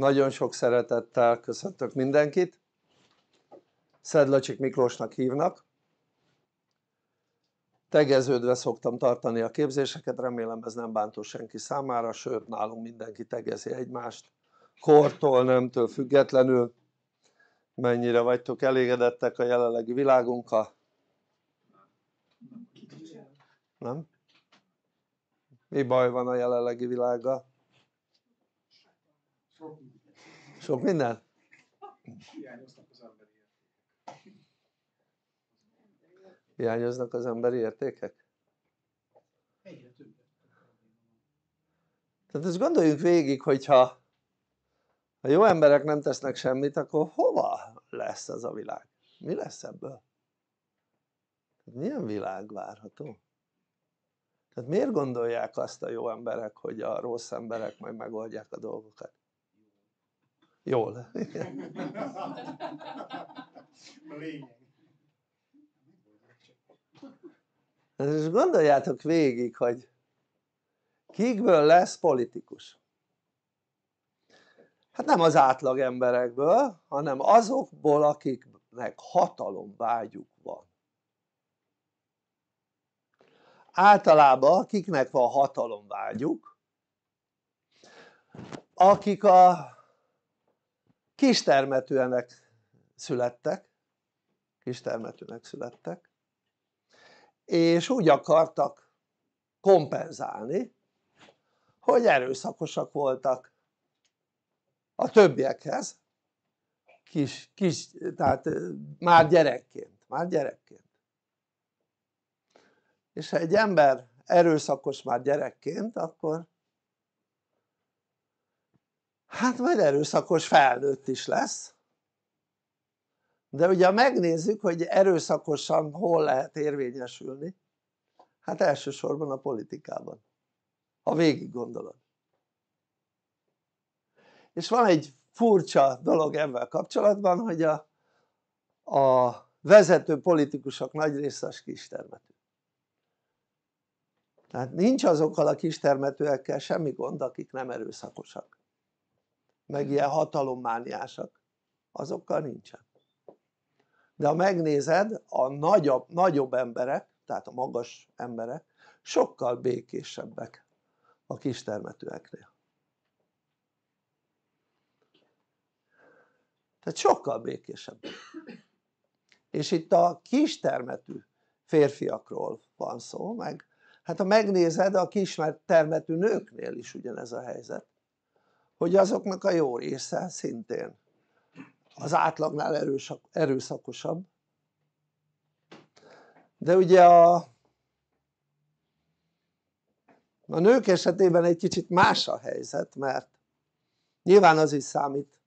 Nagyon sok szeretettel köszöntök mindenkit. Szedlacsik Miklósnak hívnak. Tegeződve szoktam tartani a képzéseket, remélem ez nem bántó senki számára, sőt nálunk mindenki tegezi egymást, kortól, nemtől függetlenül. Mennyire vagytok elégedettek a jelenlegi világunkkal? Nem? Mi baj van a jelenlegi világgal? Sok minden. Sok minden? Hiányoznak az emberi értékek. Hiányoznak az emberi értékek? Egyre többet. Tehát ezt gondoljunk végig, hogyha ha jó emberek nem tesznek semmit, akkor hova lesz az a világ? Mi lesz ebből? Milyen világ várható? Tehát miért gondolják azt a jó emberek, hogy a rossz emberek majd megoldják a dolgokat? Jól. És hát gondoljátok végig, hogy kikből lesz politikus? Hát nem az átlag emberekből, hanem azokból, akiknek hatalom vágyuk van. Általában akiknek van hatalom vágyuk, akik a kistermetűenek születtek kistermetűnek születtek és úgy akartak kompenzálni hogy erőszakosak voltak a többiekhez kis, kis, tehát már gyerekként, már gyerekként és ha egy ember erőszakos már gyerekként akkor hát majd erőszakos felnőtt is lesz de ugye megnézzük hogy erőszakosan hol lehet érvényesülni hát elsősorban a politikában ha végig gondolod és van egy furcsa dolog ebben kapcsolatban hogy a, a vezető politikusok nagy része az kistermetű tehát nincs azokkal a kistermetőekkel semmi gond akik nem erőszakosak meg ilyen hatalommániásak azokkal nincsen de ha megnézed a nagyobb, nagyobb emberek tehát a magas emberek sokkal békésebbek a kistermetőeknél tehát sokkal békésebb és itt a kistermetű férfiakról van szó meg hát ha megnézed a kistermetű nőknél is ugyanez a helyzet hogy azoknak a jó része szintén az átlagnál erősak, erőszakosabb de ugye a, a nők esetében egy kicsit más a helyzet mert nyilván az is számít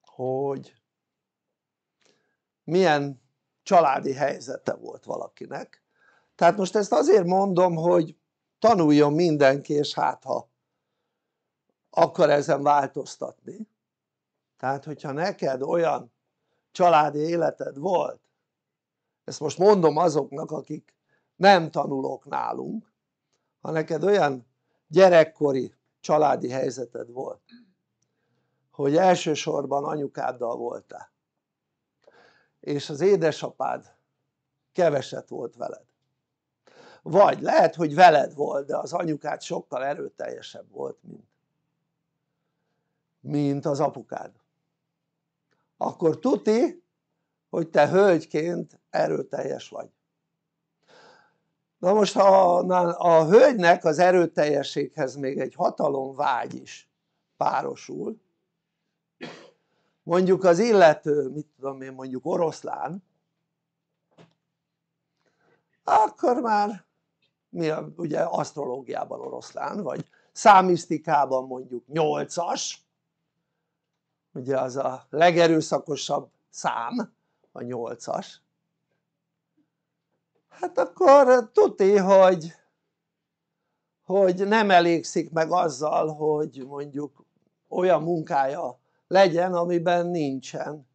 hogy milyen családi helyzete volt valakinek tehát most ezt azért mondom hogy tanuljon mindenki és hát ha akar ezen változtatni tehát hogyha neked olyan családi életed volt ezt most mondom azoknak akik nem tanulok nálunk ha neked olyan gyerekkori családi helyzeted volt hogy elsősorban anyukáddal voltál és az édesapád keveset volt veled vagy lehet hogy veled volt de az anyukád sokkal erőteljesebb volt mint mint az apukád akkor tuti hogy te hölgyként erőteljes vagy na most ha a hölgynek az erőteljességhez még egy vágy is párosul mondjuk az illető mit tudom én mondjuk oroszlán akkor már mi a, ugye asztrológiában oroszlán vagy számisztikában mondjuk nyolcas ugye az a legerőszakosabb szám a 8-as hát akkor tuti hogy hogy nem elégszik meg azzal hogy mondjuk olyan munkája legyen amiben nincsen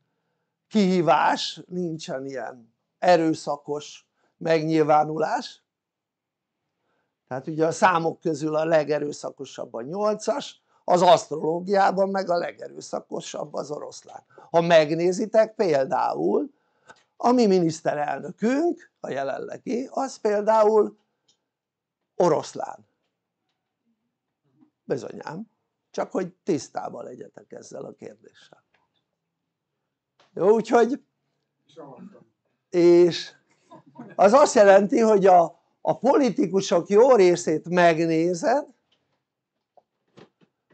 kihívás, nincsen ilyen erőszakos megnyilvánulás tehát ugye a számok közül a legerőszakosabb a 8-as az asztrológiában meg a legerőszakosabb az oroszlán ha megnézitek például a mi miniszterelnökünk a jelenlegi az például oroszlán bizonyám csak hogy tisztában legyetek ezzel a kérdéssel jó úgyhogy és az azt jelenti hogy a, a politikusok jó részét megnézed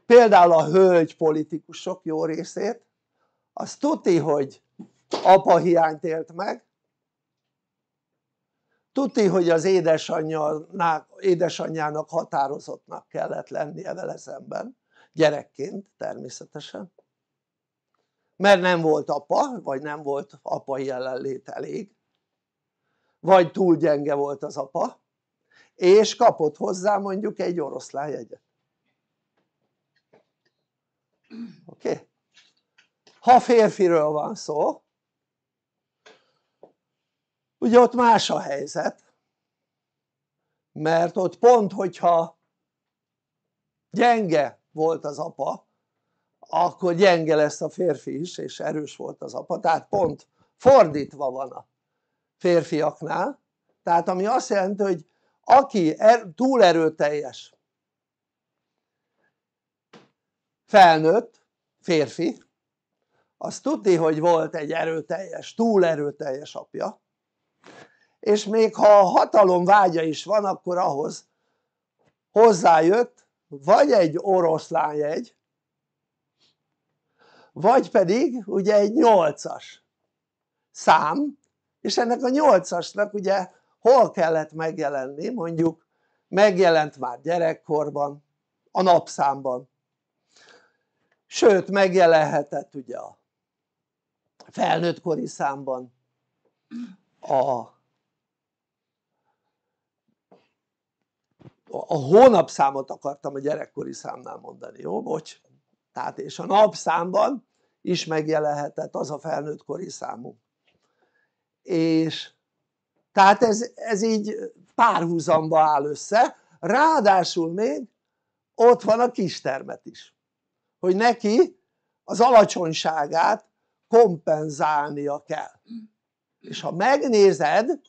például a hölgy politikusok jó részét az tuti hogy apa hiányt élt meg tuti hogy az édesanyjának határozottnak kellett lennie vele szemben gyerekként természetesen mert nem volt apa vagy nem volt apa jelenlét elég vagy túl gyenge volt az apa és kapott hozzá mondjuk egy oroszlán jegyet oké? Okay? ha férfiről van szó ugye ott más a helyzet mert ott pont hogyha gyenge volt az apa akkor gyenge lesz a férfi is és erős volt az apa tehát pont fordítva van a férfiaknál tehát ami azt jelenti hogy aki er, túl erőteljes felnőtt férfi az tudni hogy volt egy erőteljes, túl erőteljes apja és még ha hatalom vágya is van akkor ahhoz hozzájött vagy egy egy, vagy pedig ugye egy nyolcas szám és ennek a nyolcasnak ugye hol kellett megjelenni mondjuk megjelent már gyerekkorban a napszámban sőt megjelenhetett ugye a kori számban a, a hónapszámot akartam a gyerekkori számnál mondani, jó? bocs tehát és a napszámban is megjelenhetett az a kori számú és tehát ez, ez így párhuzamba áll össze ráadásul még ott van a kistermet is hogy neki az alacsonyságát kompenzálnia kell és ha megnézed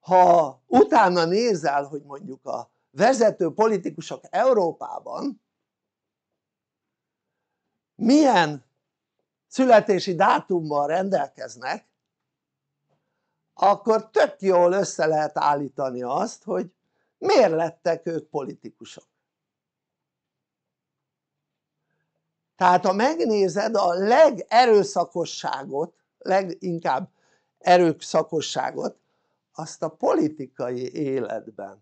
ha utána nézel hogy mondjuk a vezető politikusok Európában milyen születési dátummal rendelkeznek akkor tök jól össze lehet állítani azt hogy miért lettek ők politikusok tehát ha megnézed a legerőszakosságot leginkább erőszakosságot azt a politikai életben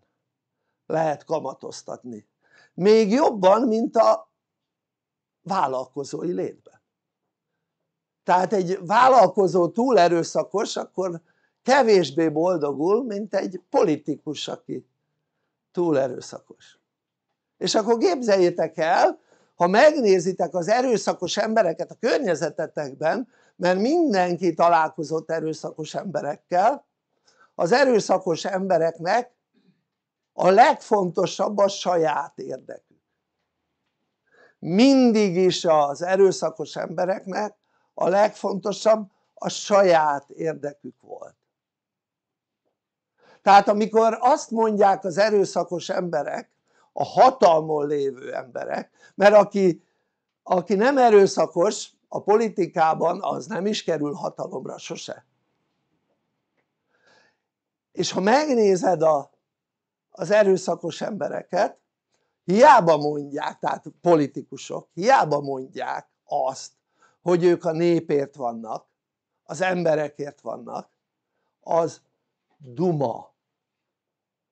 lehet kamatoztatni még jobban mint a vállalkozói létben tehát egy vállalkozó túl erőszakos akkor kevésbé boldogul mint egy politikus aki túl erőszakos és akkor képzeljétek el ha megnézitek az erőszakos embereket a környezetetekben mert mindenki találkozott erőszakos emberekkel az erőszakos embereknek a legfontosabb a saját érdekük mindig is az erőszakos embereknek a legfontosabb a saját érdekük volt tehát amikor azt mondják az erőszakos emberek a hatalmon lévő emberek mert aki, aki nem erőszakos a politikában az nem is kerül hatalomra sose és ha megnézed a, az erőszakos embereket hiába mondják, tehát politikusok hiába mondják azt hogy ők a népért vannak az emberekért vannak az duma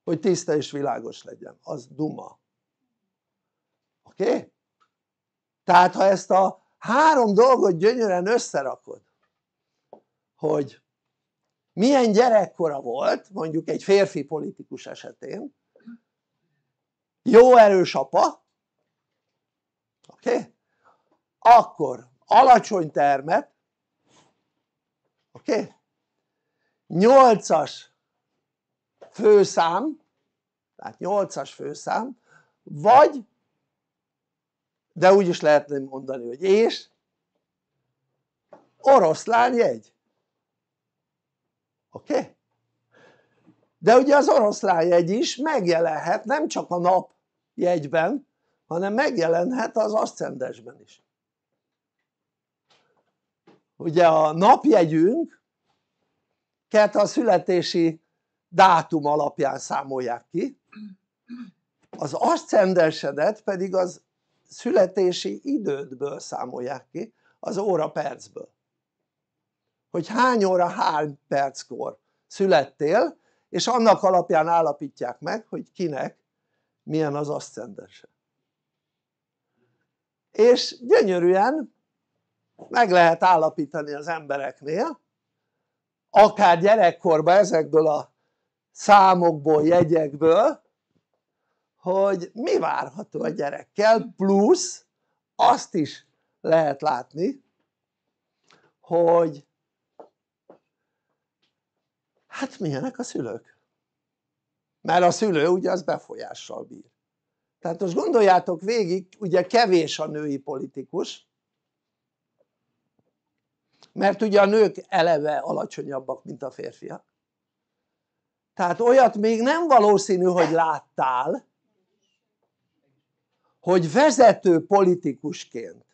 hogy tiszta és világos legyen, az duma oké? tehát ha ezt a három dolgot gyönyörűen összerakod hogy milyen gyerekkora volt mondjuk egy férfi politikus esetén jó erős apa oké? akkor alacsony termet oké? Okay? főszám tehát nyolcas főszám vagy de úgy is lehetne mondani hogy és oroszlán jegy oké? Okay? de ugye az oroszlán jegy is megjelenhet nem csak a nap jegyben hanem megjelenhet az aszcendesben is ugye a napjegyünk kert a születési dátum alapján számolják ki az aszcendesedet pedig az születési idődből számolják ki az óra percből hogy hány óra hány perckor születtél és annak alapján állapítják meg hogy kinek milyen az aszcendense és gyönyörűen meg lehet állapítani az embereknél akár gyerekkorban ezekből a számokból, jegyekből hogy mi várható a gyerekkel plusz azt is lehet látni hogy hát milyenek a szülők mert a szülő ugye az befolyással bír tehát most gondoljátok végig ugye kevés a női politikus mert ugye a nők eleve alacsonyabbak mint a férfiak tehát olyat még nem valószínű hogy láttál hogy vezető politikusként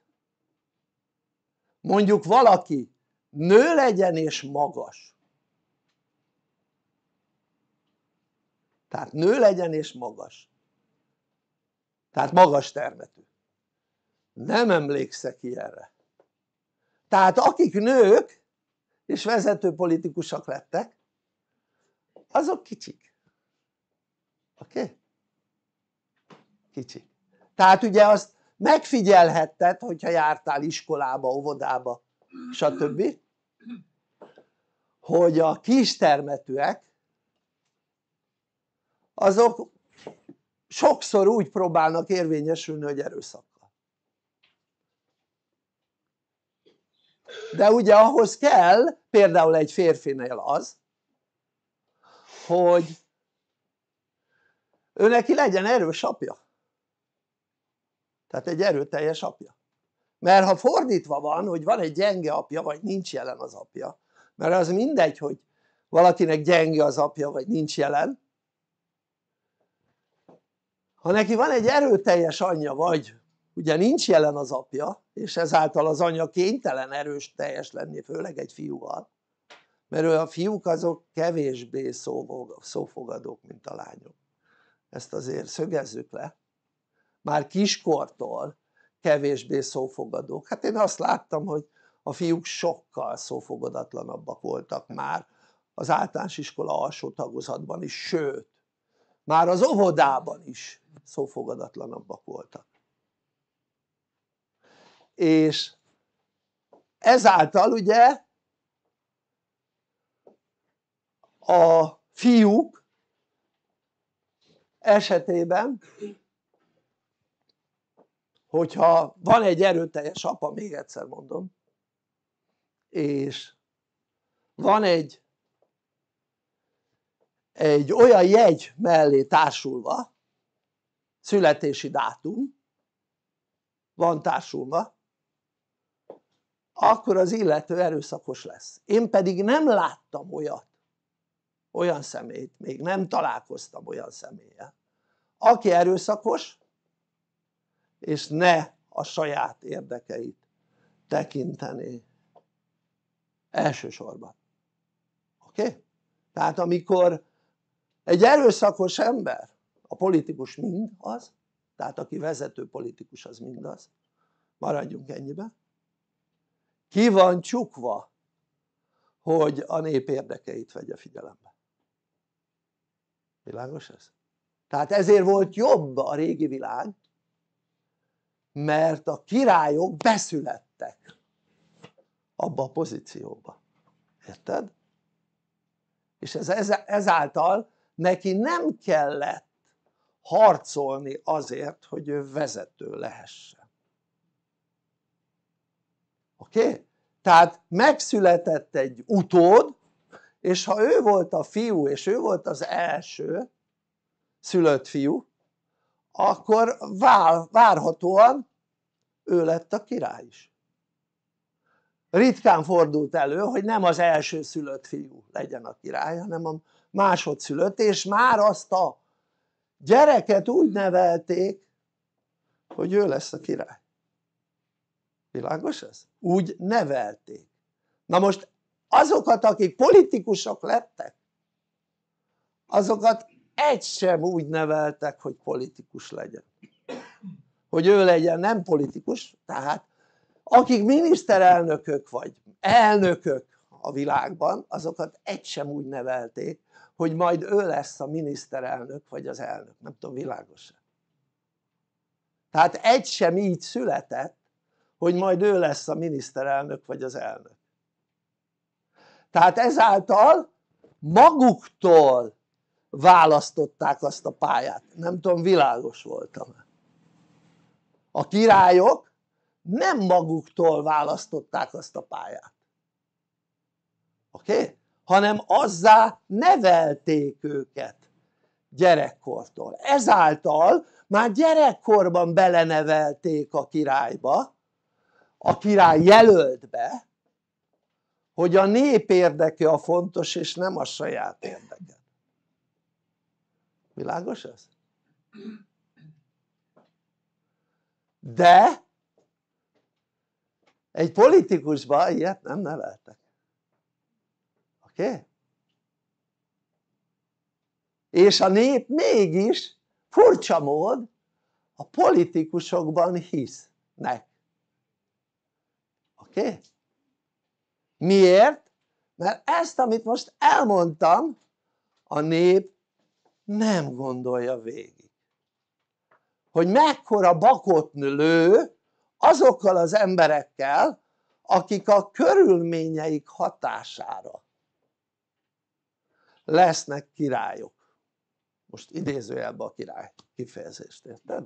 mondjuk valaki nő legyen és magas tehát nő legyen és magas tehát magas termetű nem emlékszek ilyenre tehát akik nők és vezető politikusok lettek azok kicsik oké? Okay? kicsik tehát ugye azt megfigyelhetted hogyha jártál iskolába, óvodába stb hogy a kistermetűek azok sokszor úgy próbálnak érvényesülni hogy erőszakkal de ugye ahhoz kell például egy férfinél az hogy ő neki legyen erős apja tehát egy erőteljes apja mert ha fordítva van hogy van egy gyenge apja vagy nincs jelen az apja mert az mindegy hogy valakinek gyenge az apja vagy nincs jelen ha neki van egy erőteljes anyja vagy ugye nincs jelen az apja és ezáltal az anya kénytelen erős teljes lenni főleg egy fiúval mert a fiúk azok kevésbé szófogadók mint a lányok ezt azért szögezzük le már kiskortól kevésbé szófogadók. Hát én azt láttam, hogy a fiúk sokkal szófogadatlanabbak voltak már az általános iskola alsó tagozatban is, sőt már az óvodában is szófogadatlanabbak voltak és ezáltal ugye a fiúk esetében hogyha van egy erőteljes apa, még egyszer mondom, és van egy egy olyan jegy mellé társulva, születési dátum van társulva, akkor az illető erőszakos lesz. Én pedig nem láttam olyat, olyan személyt, még nem találkoztam olyan személye, aki erőszakos, és ne a saját érdekeit tekinteni elsősorban oké? Okay? tehát amikor egy erőszakos ember a politikus mind az tehát aki vezető politikus az mind az maradjunk ennyiben ki van csukva hogy a nép érdekeit vegye figyelembe világos ez? tehát ezért volt jobb a régi világ mert a királyok beszülettek abba a pozícióba, érted? és ez, ezáltal neki nem kellett harcolni azért hogy ő vezető lehessen oké? Okay? tehát megszületett egy utód és ha ő volt a fiú és ő volt az első szülött fiú akkor vál, várhatóan ő lett a király is ritkán fordult elő hogy nem az első szülött fiú legyen a király hanem a másodszülött és már azt a gyereket úgy nevelték hogy ő lesz a király világos ez? úgy nevelték na most azokat akik politikusok lettek azokat egy sem úgy neveltek hogy politikus legyen hogy ő legyen nem politikus tehát akik miniszterelnökök vagy elnökök a világban azokat egy sem úgy nevelték hogy majd ő lesz a miniszterelnök vagy az elnök, nem tudom világos -e. tehát egy sem így született hogy majd ő lesz a miniszterelnök vagy az elnök tehát ezáltal maguktól választották azt a pályát nem tudom világos voltam -e. a királyok nem maguktól választották azt a pályát oké? Okay? hanem azzá nevelték őket gyerekkortól ezáltal már gyerekkorban belenevelték a királyba a király jelöltbe hogy a nép érdeke a fontos és nem a saját érdeke világos ez? de egy politikusba ilyet nem neveltek oké? Okay? és a nép mégis furcsa mód a politikusokban hisznek oké? Okay? miért? mert ezt amit most elmondtam a nép nem gondolja végig hogy mekkora bakot lő azokkal az emberekkel akik a körülményeik hatására lesznek királyok most idézőjelbe a király kifejezést érted?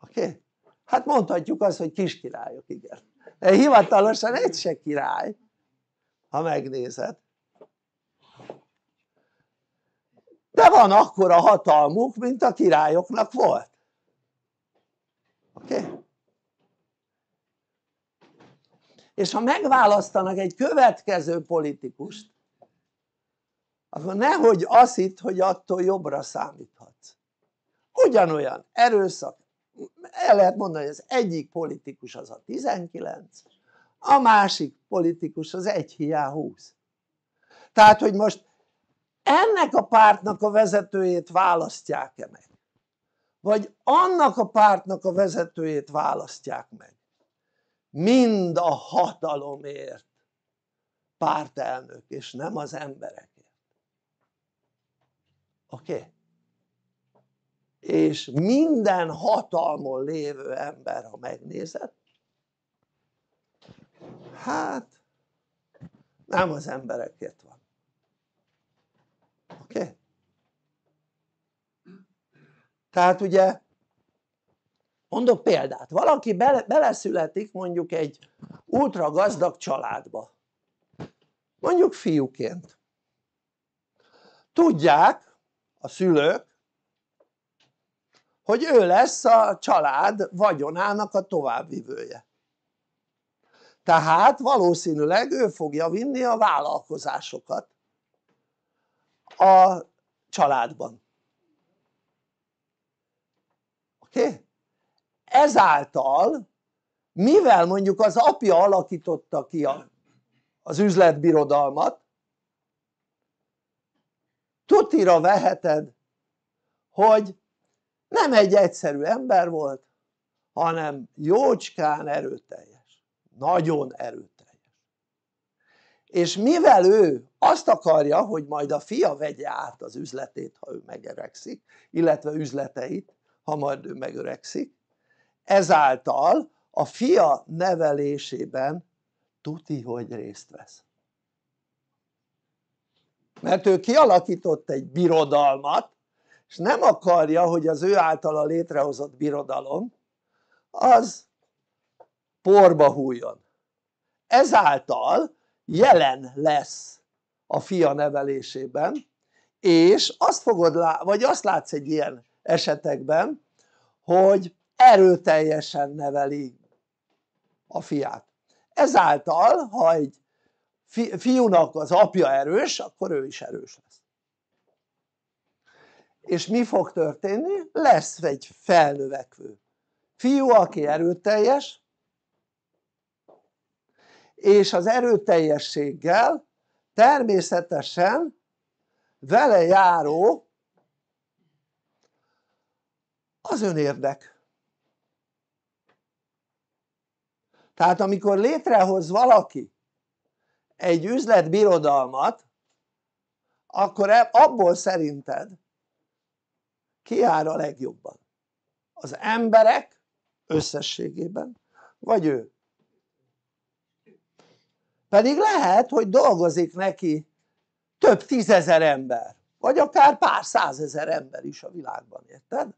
oké? Okay? hát mondhatjuk azt hogy kiskirályok igen de hivatalosan egy se király ha megnézed de van akkora hatalmuk mint a királyoknak volt oké? Okay? és ha megválasztanak egy következő politikust akkor nehogy azt hitt hogy attól jobbra számíthatsz ugyanolyan erőszak el lehet mondani hogy az egyik politikus az a 19 a másik politikus az egy hiá 20 tehát hogy most ennek a pártnak a vezetőjét választják-e meg? Vagy annak a pártnak a vezetőjét választják meg? Mind a hatalomért pártelnök, és nem az emberekért. Oké? Okay? És minden hatalmon lévő ember, ha megnézed, hát nem az emberekért van Oké? Okay? Tehát ugye mondok példát, valaki bele, beleszületik mondjuk egy ultra gazdag családba mondjuk fiúként tudják a szülők hogy ő lesz a család vagyonának a továbbvivője tehát valószínűleg ő fogja vinni a vállalkozásokat a családban oké? Okay? ezáltal mivel mondjuk az apja alakította ki a, az üzletbirodalmat tutira veheted hogy nem egy egyszerű ember volt hanem jócskán erőteljes, nagyon erőteljes és mivel ő azt akarja hogy majd a fia vegye át az üzletét ha ő megöregszik illetve üzleteit ha majd ő megöregszik ezáltal a fia nevelésében tuti hogy részt vesz mert ő kialakított egy birodalmat és nem akarja hogy az ő általa létrehozott birodalom az porba hújon ezáltal jelen lesz a fia nevelésében és azt fogod lá vagy azt látsz egy ilyen esetekben hogy erőteljesen neveli a fiát ezáltal ha egy fiúnak az apja erős akkor ő is erős lesz és mi fog történni? lesz egy felnövekvő fiú aki erőteljes és az erőteljességgel természetesen vele járó az önérdek tehát amikor létrehoz valaki egy üzletbirodalmat akkor e- abból szerinted ki jár a legjobban? az emberek összességében vagy ő? pedig lehet hogy dolgozik neki több tízezer ember vagy akár pár százezer ember is a világban, érted?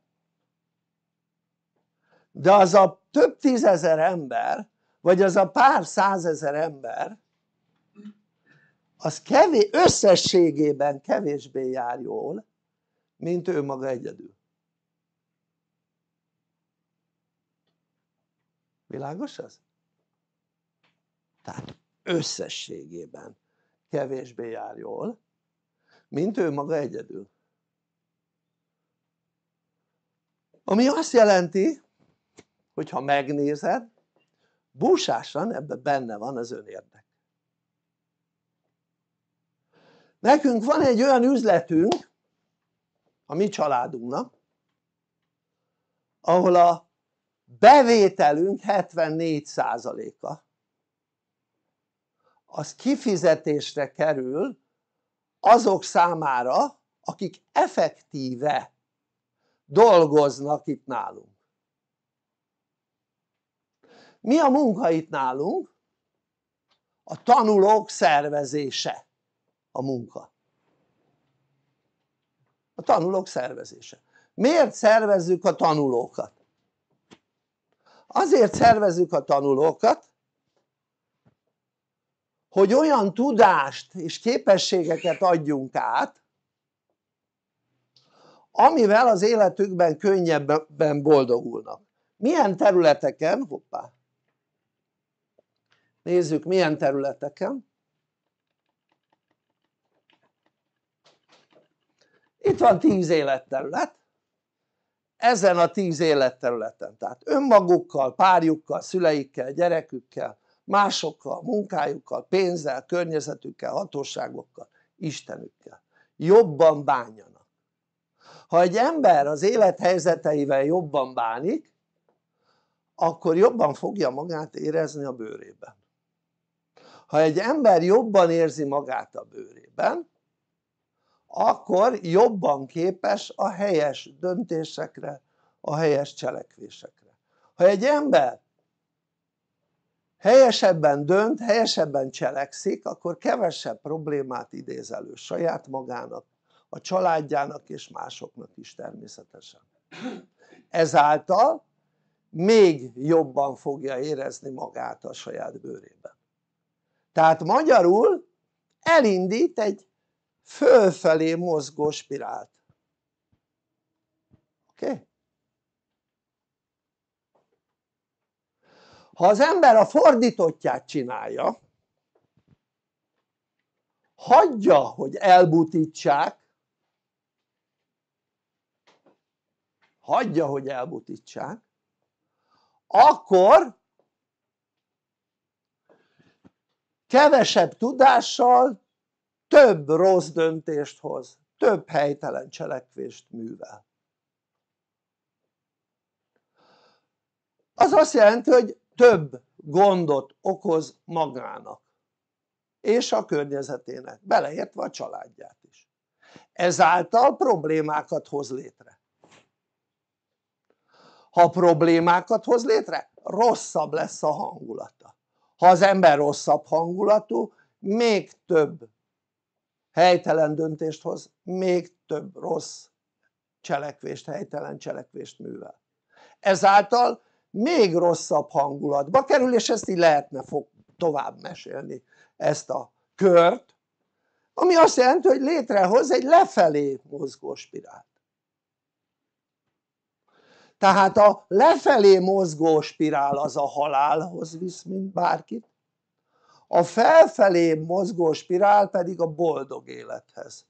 de az a több tízezer ember vagy az a pár százezer ember az kevés, összességében kevésbé jár jól mint ő maga egyedül világos ez? tehát összességében kevésbé jár jól, mint ő maga egyedül. Ami azt jelenti, hogy ha megnézed, búsásan ebben benne van az önérdek. Nekünk van egy olyan üzletünk, a mi családunknak, ahol a bevételünk 74%-a az kifizetésre kerül azok számára akik effektíve dolgoznak itt nálunk mi a munka itt nálunk? a tanulók szervezése a munka a tanulók szervezése miért szervezzük a tanulókat? azért szervezzük a tanulókat hogy olyan tudást és képességeket adjunk át amivel az életükben könnyebben boldogulnak milyen területeken, hoppá nézzük milyen területeken itt van tíz életterület ezen a tíz életterületen tehát önmagukkal, párjukkal, szüleikkel, gyerekükkel másokkal, munkájukkal, pénzzel, környezetükkel, hatóságokkal, Istenükkel jobban bánjanak ha egy ember az élethelyzeteivel jobban bánik akkor jobban fogja magát érezni a bőrében ha egy ember jobban érzi magát a bőrében akkor jobban képes a helyes döntésekre, a helyes cselekvésekre ha egy ember helyesebben dönt, helyesebben cselekszik akkor kevesebb problémát idéz elő saját magának, a családjának és másoknak is természetesen ezáltal még jobban fogja érezni magát a saját bőrében tehát magyarul elindít egy fölfelé mozgó spirált oké? Okay? ha az ember a fordítottját csinálja hagyja hogy elbutítsák hagyja hogy elbutítsák akkor kevesebb tudással több rossz döntést hoz, több helytelen cselekvést művel. Az azt jelenti, hogy több gondot okoz magának és a környezetének, beleértve a családját is. Ezáltal problémákat hoz létre. Ha problémákat hoz létre, rosszabb lesz a hangulata. Ha az ember rosszabb hangulatú, még több helytelen döntést hoz, még több rossz cselekvést, helytelen cselekvést művel. Ezáltal még rosszabb hangulatba kerül és ezt így lehetne fog tovább mesélni ezt a kört ami azt jelenti hogy létrehoz egy lefelé mozgó spirált tehát a lefelé mozgó spirál az a halálhoz visz mint bárkit a felfelé mozgó spirál pedig a boldog élethez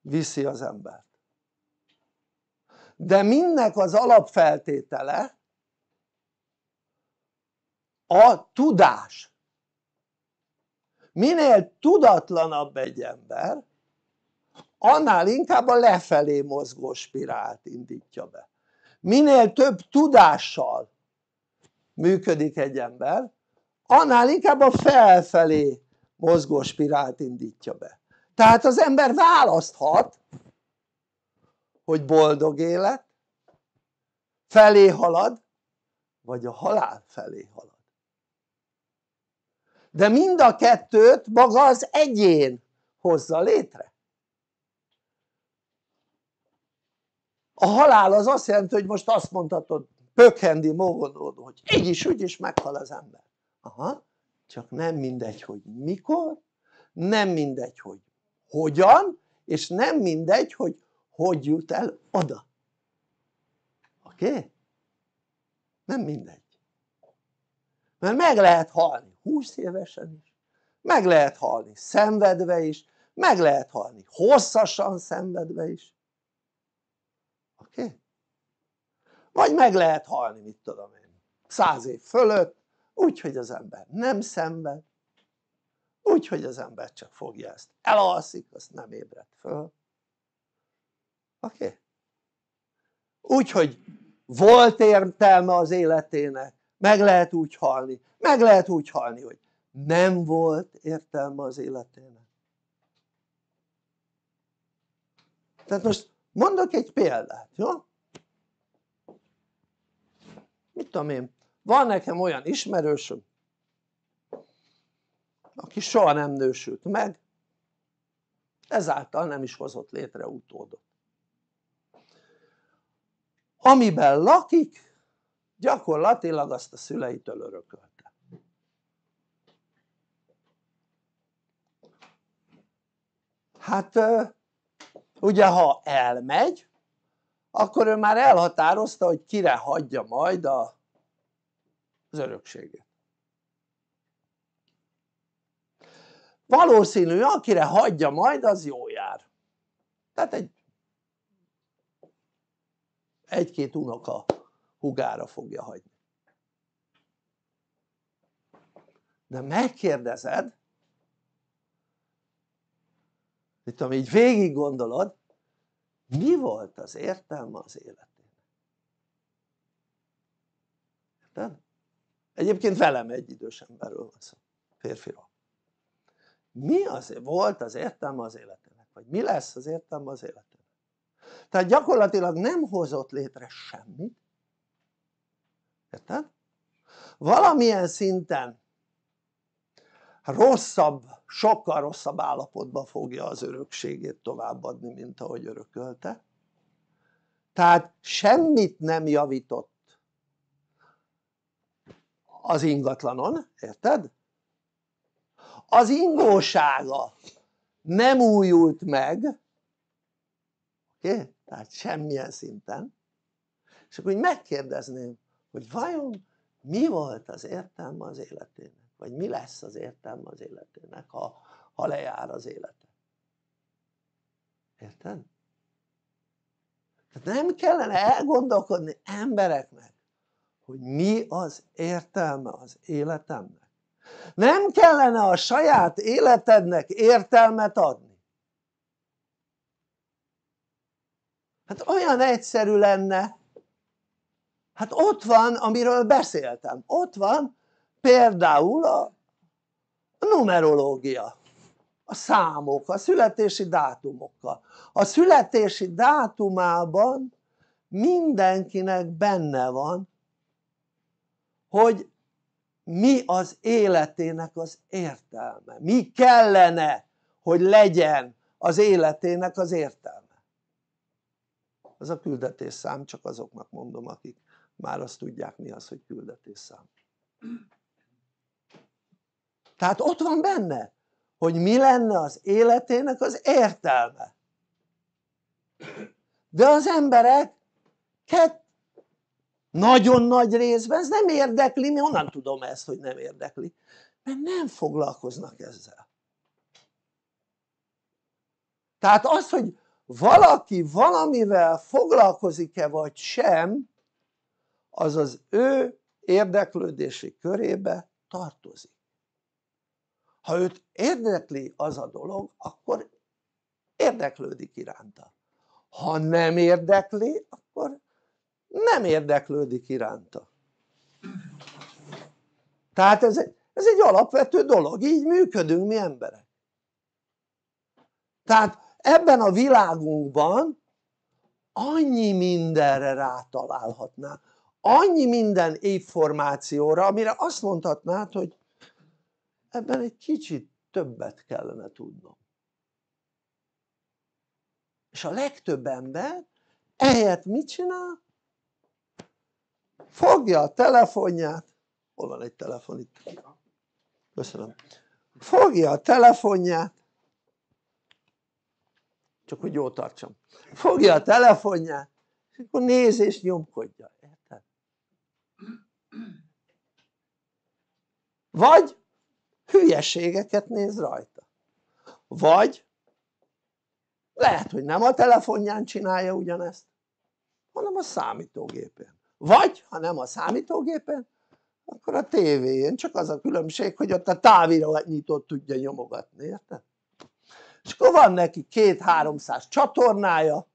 viszi az embert de mindnek az alapfeltétele a tudás minél tudatlanabb egy ember annál inkább a lefelé mozgó spirált indítja be minél több tudással működik egy ember annál inkább a felfelé mozgó spirált indítja be tehát az ember választhat hogy boldog élet felé halad vagy a halál felé halad de mind a kettőt maga az egyén hozza létre a halál az azt jelenti hogy most azt mondhatod pökhendi módon hogy így is úgy is meghal az ember aha csak nem mindegy hogy mikor nem mindegy hogy hogyan és nem mindegy hogy hogy jut el oda oké? Okay? nem mindegy mert meg lehet halni Húsz évesen is meg lehet halni szenvedve is meg lehet halni hosszasan szenvedve is oké? Okay? vagy meg lehet halni mit tudom én száz év fölött úgyhogy az ember nem szenved úgyhogy az ember csak fogja ezt elalszik azt nem ébred föl oké? Okay? Úgyhogy volt értelme az életének meg lehet úgy halni, meg lehet úgy halni, hogy nem volt értelme az életének. Tehát most mondok egy példát, jó? Mit tudom én, van nekem olyan ismerősöm, aki soha nem nősült meg, ezáltal nem is hozott létre utódot. Amiben lakik, gyakorlatilag azt a szüleitől örökölte hát ugye ha elmegy akkor ő már elhatározta hogy kire hagyja majd a, az örökséget. valószínű akire hagyja majd az jó jár tehát egy egy-két unoka hugára fogja hagyni de megkérdezed mit tudom így végig gondolod mi volt az értelme az életének érted? egyébként velem egy idős emberről van szó, férfiról mi az, volt az értelme az életének? vagy mi lesz az értelme az életének? tehát gyakorlatilag nem hozott létre semmit érted? valamilyen szinten rosszabb, sokkal rosszabb állapotba fogja az örökségét továbbadni mint ahogy örökölte tehát semmit nem javított az ingatlanon, érted? az ingósága nem újult meg oké? Okay? tehát semmilyen szinten és akkor így megkérdezném hogy vajon mi volt az értelme az életének vagy mi lesz az értelme az életének ha, ha lejár az élete érted? tehát nem kellene elgondolkodni embereknek hogy mi az értelme az életemnek nem kellene a saját életednek értelmet adni hát olyan egyszerű lenne hát ott van amiről beszéltem, ott van például a numerológia a számok, a születési dátumokkal a születési dátumában mindenkinek benne van hogy mi az életének az értelme, mi kellene hogy legyen az életének az értelme az a küldetésszám, csak azoknak mondom akik már azt tudják mi az hogy küldetésszám tehát ott van benne hogy mi lenne az életének az értelme de az emberek hát nagyon nagy részben ez nem érdekli, mi onnan tudom ezt hogy nem érdekli mert nem foglalkoznak ezzel tehát az hogy valaki valamivel foglalkozik-e vagy sem az az ő érdeklődési körébe tartozik. Ha őt érdekli az a dolog, akkor érdeklődik iránta. Ha nem érdekli, akkor nem érdeklődik iránta. Tehát ez egy, ez egy alapvető dolog, így működünk mi emberek. Tehát ebben a világunkban annyi mindenre rátalálhatnánk, annyi minden információra amire azt mondhatnád hogy ebben egy kicsit többet kellene tudnom és a legtöbb ember ehelyett mit csinál? fogja a telefonját hol van egy telefon itt? köszönöm fogja a telefonját csak hogy jól tartsam fogja a telefonját és akkor néz és nyomkodja vagy hülyeségeket néz rajta vagy lehet hogy nem a telefonján csinálja ugyanezt hanem a számítógépén vagy ha nem a számítógépen akkor a tévéjén csak az a különbség hogy ott a nyitott tudja nyomogatni érted? és akkor van neki két háromszáz csatornája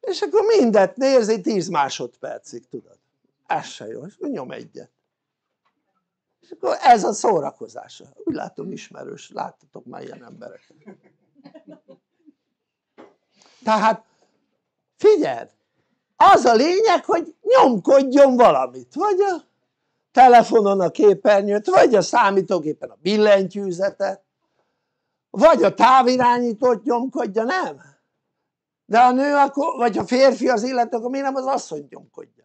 és akkor mindet nézi 10 másodpercig tudod ez se jó, és nyom egyet és akkor ez a szórakozása, úgy látom ismerős, láttatok már ilyen embereket tehát figyeld, az a lényeg hogy nyomkodjon valamit, vagy a telefonon a képernyőt, vagy a számítógépen a billentyűzetet vagy a távirányítót nyomkodja, nem? de a nő akkor, vagy a férfi az illető akkor miért nem az asszony nyomkodja?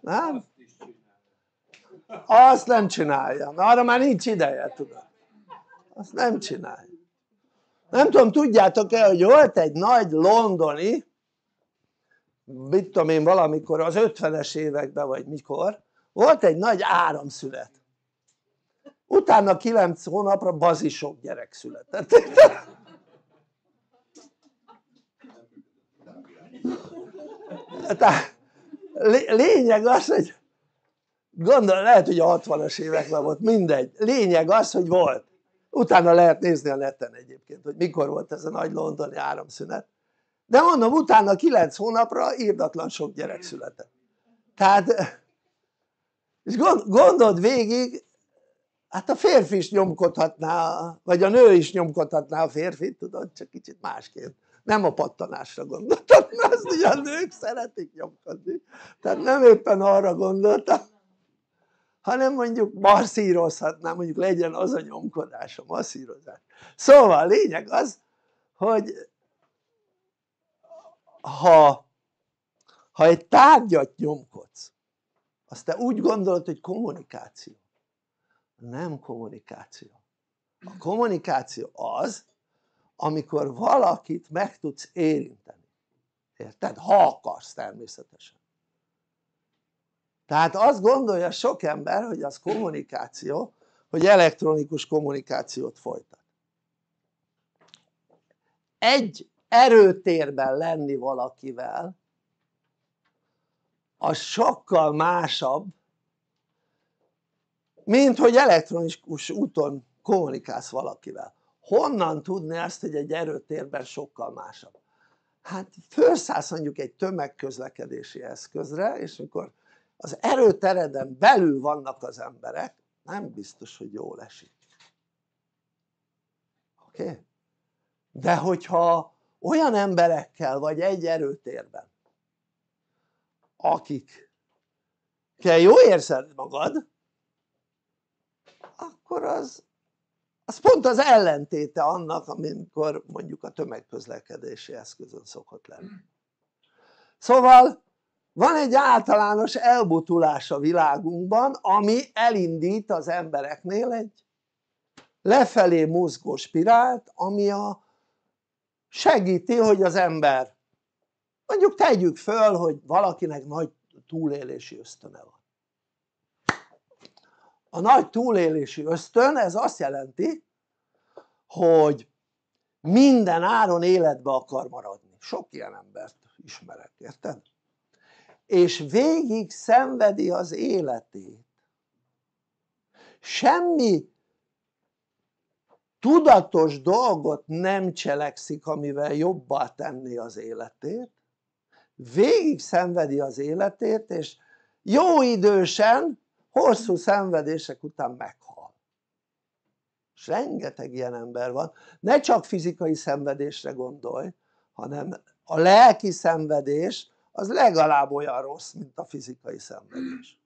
nem? azt nem csinálja, Na, arra már nincs ideje tudod azt nem csinálja nem tudom tudjátok-e hogy volt egy nagy londoni mit tudom én valamikor az 50-es években vagy mikor volt egy nagy áramszület utána 9 hónapra bazisok gyerek született tehát lényeg az hogy gondol, lehet hogy a 60-as években volt, mindegy, lényeg az hogy volt utána lehet nézni a neten egyébként hogy mikor volt ez a nagy londoni áramszünet de mondom utána 9 hónapra írdatlan sok gyerek született tehát és gondold végig hát a férfi is nyomkodhatná vagy a nő is nyomkodhatná a férfit tudod csak kicsit másként nem a pattanásra gondoltam, mert ugye a nők szeretik nyomkodni tehát nem éppen arra gondoltam hanem mondjuk marszírozhatnám, mondjuk legyen az a nyomkodás, a masszírozás. Szóval a lényeg az, hogy ha, ha egy tárgyat nyomkodsz, azt te úgy gondolod, hogy kommunikáció. Nem kommunikáció. A kommunikáció az, amikor valakit meg tudsz érinteni. Érted? Ha akarsz természetesen tehát azt gondolja sok ember hogy az kommunikáció hogy elektronikus kommunikációt folytat egy erőtérben lenni valakivel az sokkal másabb mint hogy elektronikus úton kommunikálsz valakivel honnan tudni ezt hogy egy erőtérben sokkal másabb? hát felszállsz mondjuk egy tömegközlekedési eszközre és mikor az erőtereden belül vannak az emberek nem biztos hogy jól esik oké? Okay? de hogyha olyan emberekkel vagy egy erőtérben akik kell jó érzed magad akkor az, az pont az ellentéte annak amikor mondjuk a tömegközlekedési eszközön szokott lenni szóval van egy általános elbotulás a világunkban ami elindít az embereknél egy lefelé mozgó spirált ami a segíti hogy az ember mondjuk tegyük föl hogy valakinek nagy túlélési ösztöne van a nagy túlélési ösztön ez azt jelenti hogy minden áron életbe akar maradni sok ilyen embert ismerek érted? és végig szenvedi az életét semmi tudatos dolgot nem cselekszik amivel jobbá tenni az életét végig szenvedi az életét és jó idősen hosszú szenvedések után meghal és rengeteg ilyen ember van ne csak fizikai szenvedésre gondolj hanem a lelki szenvedés az legalább olyan rossz, mint a fizikai szenvedés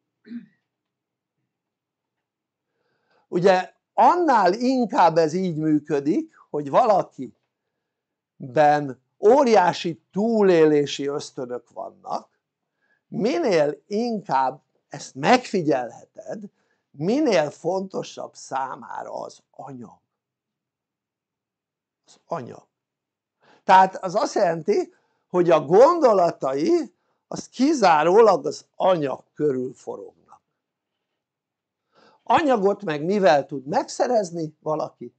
ugye annál inkább ez így működik hogy valakiben óriási túlélési ösztönök vannak minél inkább ezt megfigyelheted minél fontosabb számára az anyag az anyag tehát az azt jelenti hogy a gondolatai az kizárólag az anyag körül forognak anyagot meg mivel tud megszerezni valaki?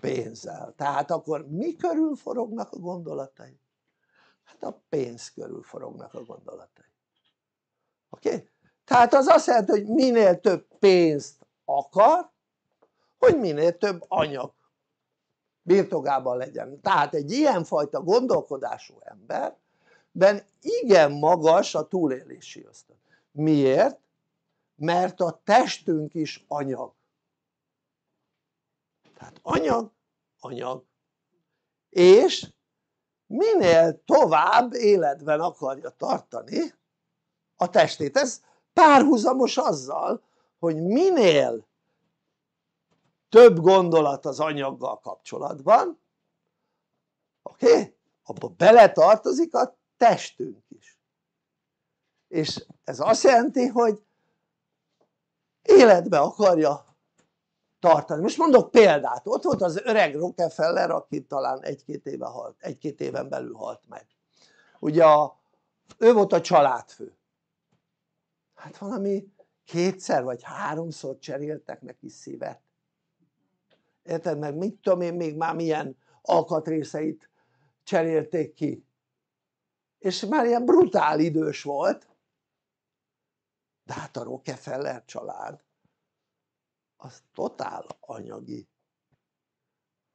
pénzzel, tehát akkor mi körül forognak a gondolatai? hát a pénz körül forognak a gondolatai oké? Okay? tehát az azt jelenti hogy minél több pénzt akar hogy minél több anyag birtokában legyen. Tehát egy ilyenfajta gondolkodású emberben igen magas a túlélési ösztön. Miért? Mert a testünk is anyag. Tehát anyag, anyag. És minél tovább életben akarja tartani a testét. Ez párhuzamos azzal, hogy minél több gondolat az anyaggal kapcsolatban oké? Okay? abba beletartozik a testünk is és ez azt jelenti hogy életbe akarja tartani. Most mondok példát, ott volt az öreg Rockefeller, aki talán egy-két éve halt, egy-két éven belül halt meg. Ugye a, ő volt a családfő. Hát valami kétszer vagy háromszor cseréltek neki szívet érted? meg mit tudom én még már milyen alkatrészeit cserélték ki és már ilyen brutál idős volt de hát a Rockefeller család az totál anyagi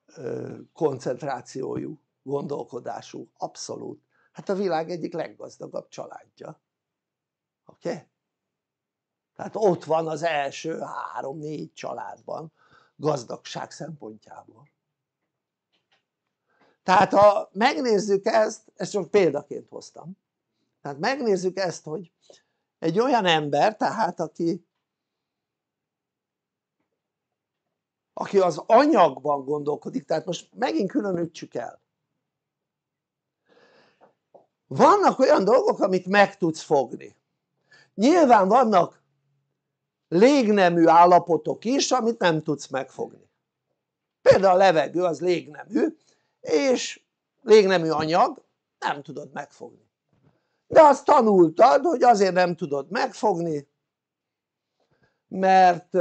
ö, koncentrációjú gondolkodású, abszolút hát a világ egyik leggazdagabb családja oké? Okay? tehát ott van az első három-négy családban gazdagság szempontjából tehát ha megnézzük ezt, ezt csak példaként hoztam tehát megnézzük ezt hogy egy olyan ember tehát aki aki az anyagban gondolkodik, tehát most megint különítsük el vannak olyan dolgok amit meg tudsz fogni nyilván vannak légnemű állapotok is amit nem tudsz megfogni például a levegő az légnemű és légnemű anyag nem tudod megfogni de azt tanultad hogy azért nem tudod megfogni mert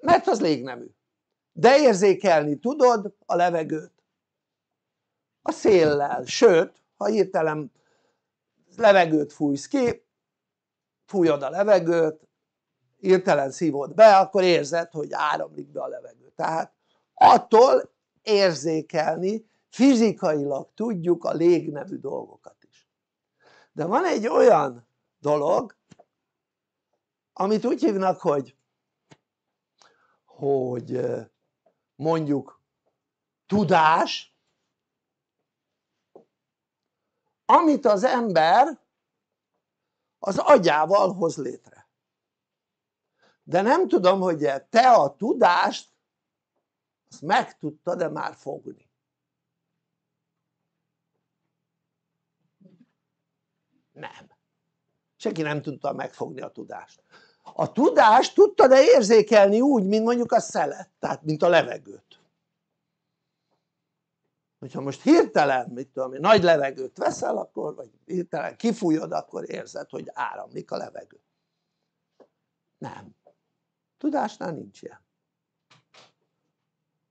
mert az légnemű de érzékelni tudod a levegőt a széllel, sőt ha hirtelen levegőt fújsz ki fújod a levegőt írtelen szívod be akkor érzed hogy áramlik be a levegő tehát attól érzékelni fizikailag tudjuk a légnevű dolgokat is de van egy olyan dolog amit úgy hívnak hogy hogy mondjuk tudás amit az ember az agyával hoz létre de nem tudom hogy te a tudást azt meg tudtad-e már fogni nem senki nem tudta megfogni a tudást a tudást tudtad-e érzékelni úgy mint mondjuk a szelet tehát mint a levegőt hogyha most hirtelen, mit tudom én, nagy levegőt veszel akkor, vagy hirtelen kifújod, akkor érzed, hogy áramlik a levegő. Nem. Tudásnál nincs ilyen.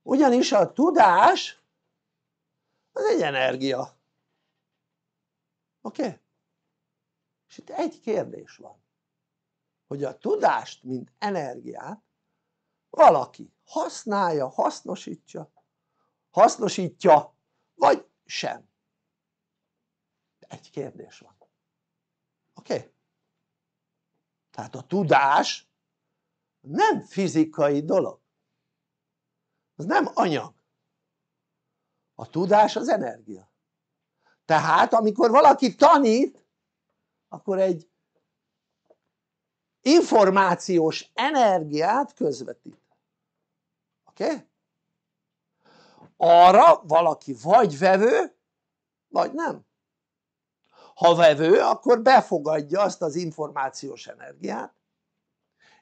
Ugyanis a tudás az egy energia. Oké? Okay? És itt egy kérdés van, hogy a tudást, mint energiát valaki használja, hasznosítja, hasznosítja vagy sem egy kérdés van oké? Okay? tehát a tudás nem fizikai dolog az nem anyag a tudás az energia tehát amikor valaki tanít akkor egy információs energiát közvetít oké? Okay? arra valaki vagy vevő, vagy nem. Ha vevő, akkor befogadja azt az információs energiát,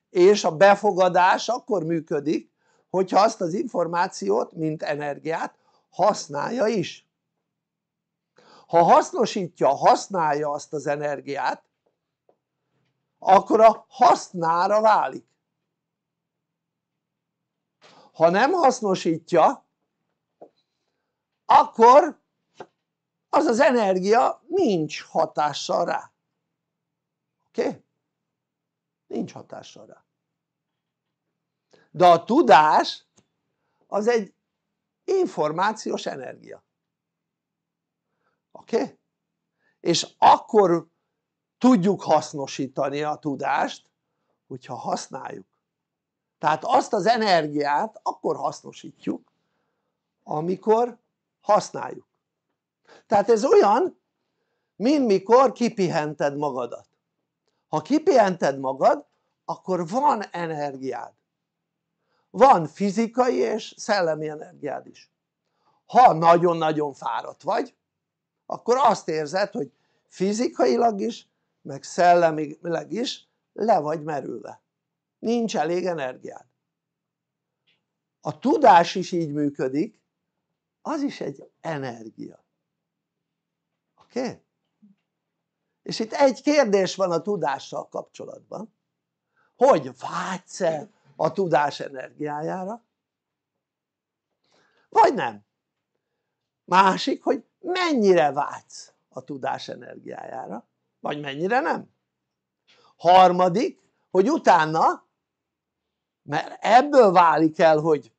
és a befogadás akkor működik, hogyha azt az információt, mint energiát használja is. Ha hasznosítja, használja azt az energiát, akkor a hasznára válik. Ha nem hasznosítja, akkor az az energia nincs hatással rá oké? Okay? nincs hatással rá de a tudás az egy információs energia oké? Okay? és akkor tudjuk hasznosítani a tudást hogyha használjuk tehát azt az energiát akkor hasznosítjuk amikor használjuk tehát ez olyan mint mikor kipihented magadat ha kipihented magad akkor van energiád van fizikai és szellemi energiád is ha nagyon-nagyon fáradt vagy akkor azt érzed hogy fizikailag is meg szellemileg is le vagy merülve nincs elég energiád a tudás is így működik az is egy energia oké? Okay? és itt egy kérdés van a tudással kapcsolatban hogy vágysz-e a tudás energiájára vagy nem másik hogy mennyire vágysz a tudás energiájára vagy mennyire nem harmadik hogy utána mert ebből válik el hogy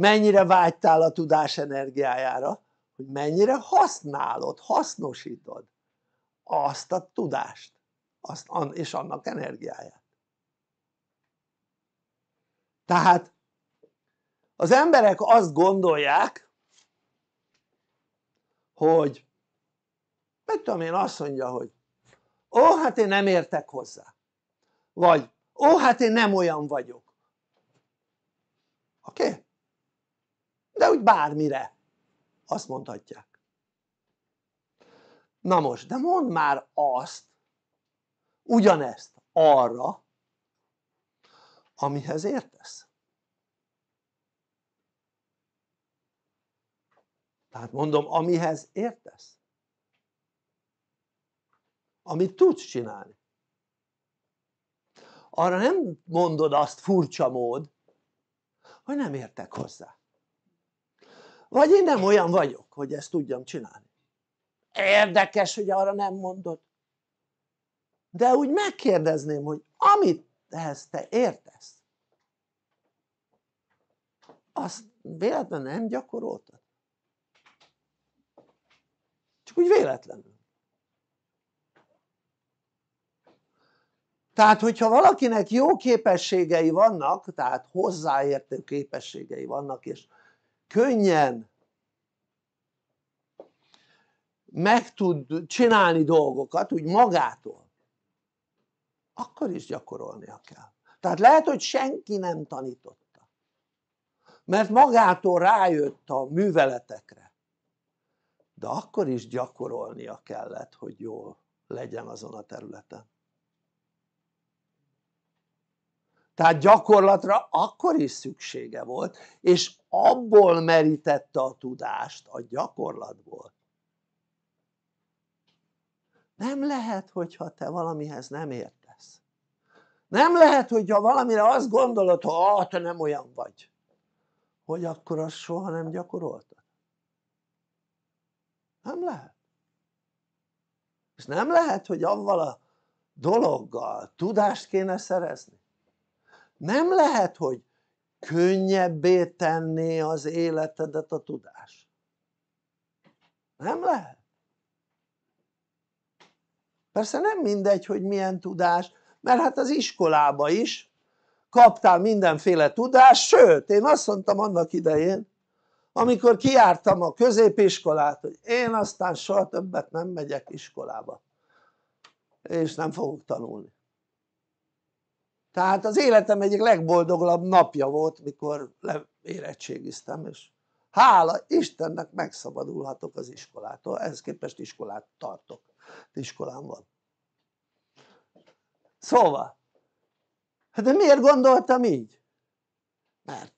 mennyire vágytál a tudás energiájára hogy mennyire használod, hasznosítod azt a tudást azt, és annak energiáját tehát az emberek azt gondolják hogy mit tudom én azt mondja hogy ó hát én nem értek hozzá vagy ó hát én nem olyan vagyok oké? Okay? de úgy bármire azt mondhatják na most de mondd már azt ugyanezt arra amihez értesz tehát mondom amihez értesz amit tudsz csinálni arra nem mondod azt furcsa mód hogy nem értek hozzá vagy én nem olyan vagyok hogy ezt tudjam csinálni érdekes hogy arra nem mondod de úgy megkérdezném hogy amit ehhez te értesz azt véletlenül nem gyakoroltad? csak úgy véletlenül tehát hogyha valakinek jó képességei vannak tehát hozzáértő képességei vannak és könnyen meg tud csinálni dolgokat úgy magától akkor is gyakorolnia kell tehát lehet hogy senki nem tanította mert magától rájött a műveletekre de akkor is gyakorolnia kellett hogy jól legyen azon a területen tehát gyakorlatra akkor is szüksége volt és abból merítette a tudást a gyakorlatból nem lehet hogyha te valamihez nem értesz nem lehet hogyha valamire azt gondolod hogy ah, te nem olyan vagy hogy akkor azt soha nem gyakoroltad nem lehet és nem lehet hogy avval a dologgal tudást kéne szerezni nem lehet hogy könnyebbé tenné az életedet a tudás nem lehet persze nem mindegy hogy milyen tudás mert hát az iskolába is kaptál mindenféle tudást, sőt én azt mondtam annak idején amikor kiártam a középiskolát hogy én aztán soha többet nem megyek iskolába és nem fogok tanulni tehát az életem egyik legboldogabb napja volt, mikor érettségiztem, és hála Istennek megszabadulhatok az iskolától, ehhez képest iskolát tartok, iskolám van. Szóval, hát de miért gondoltam így? Mert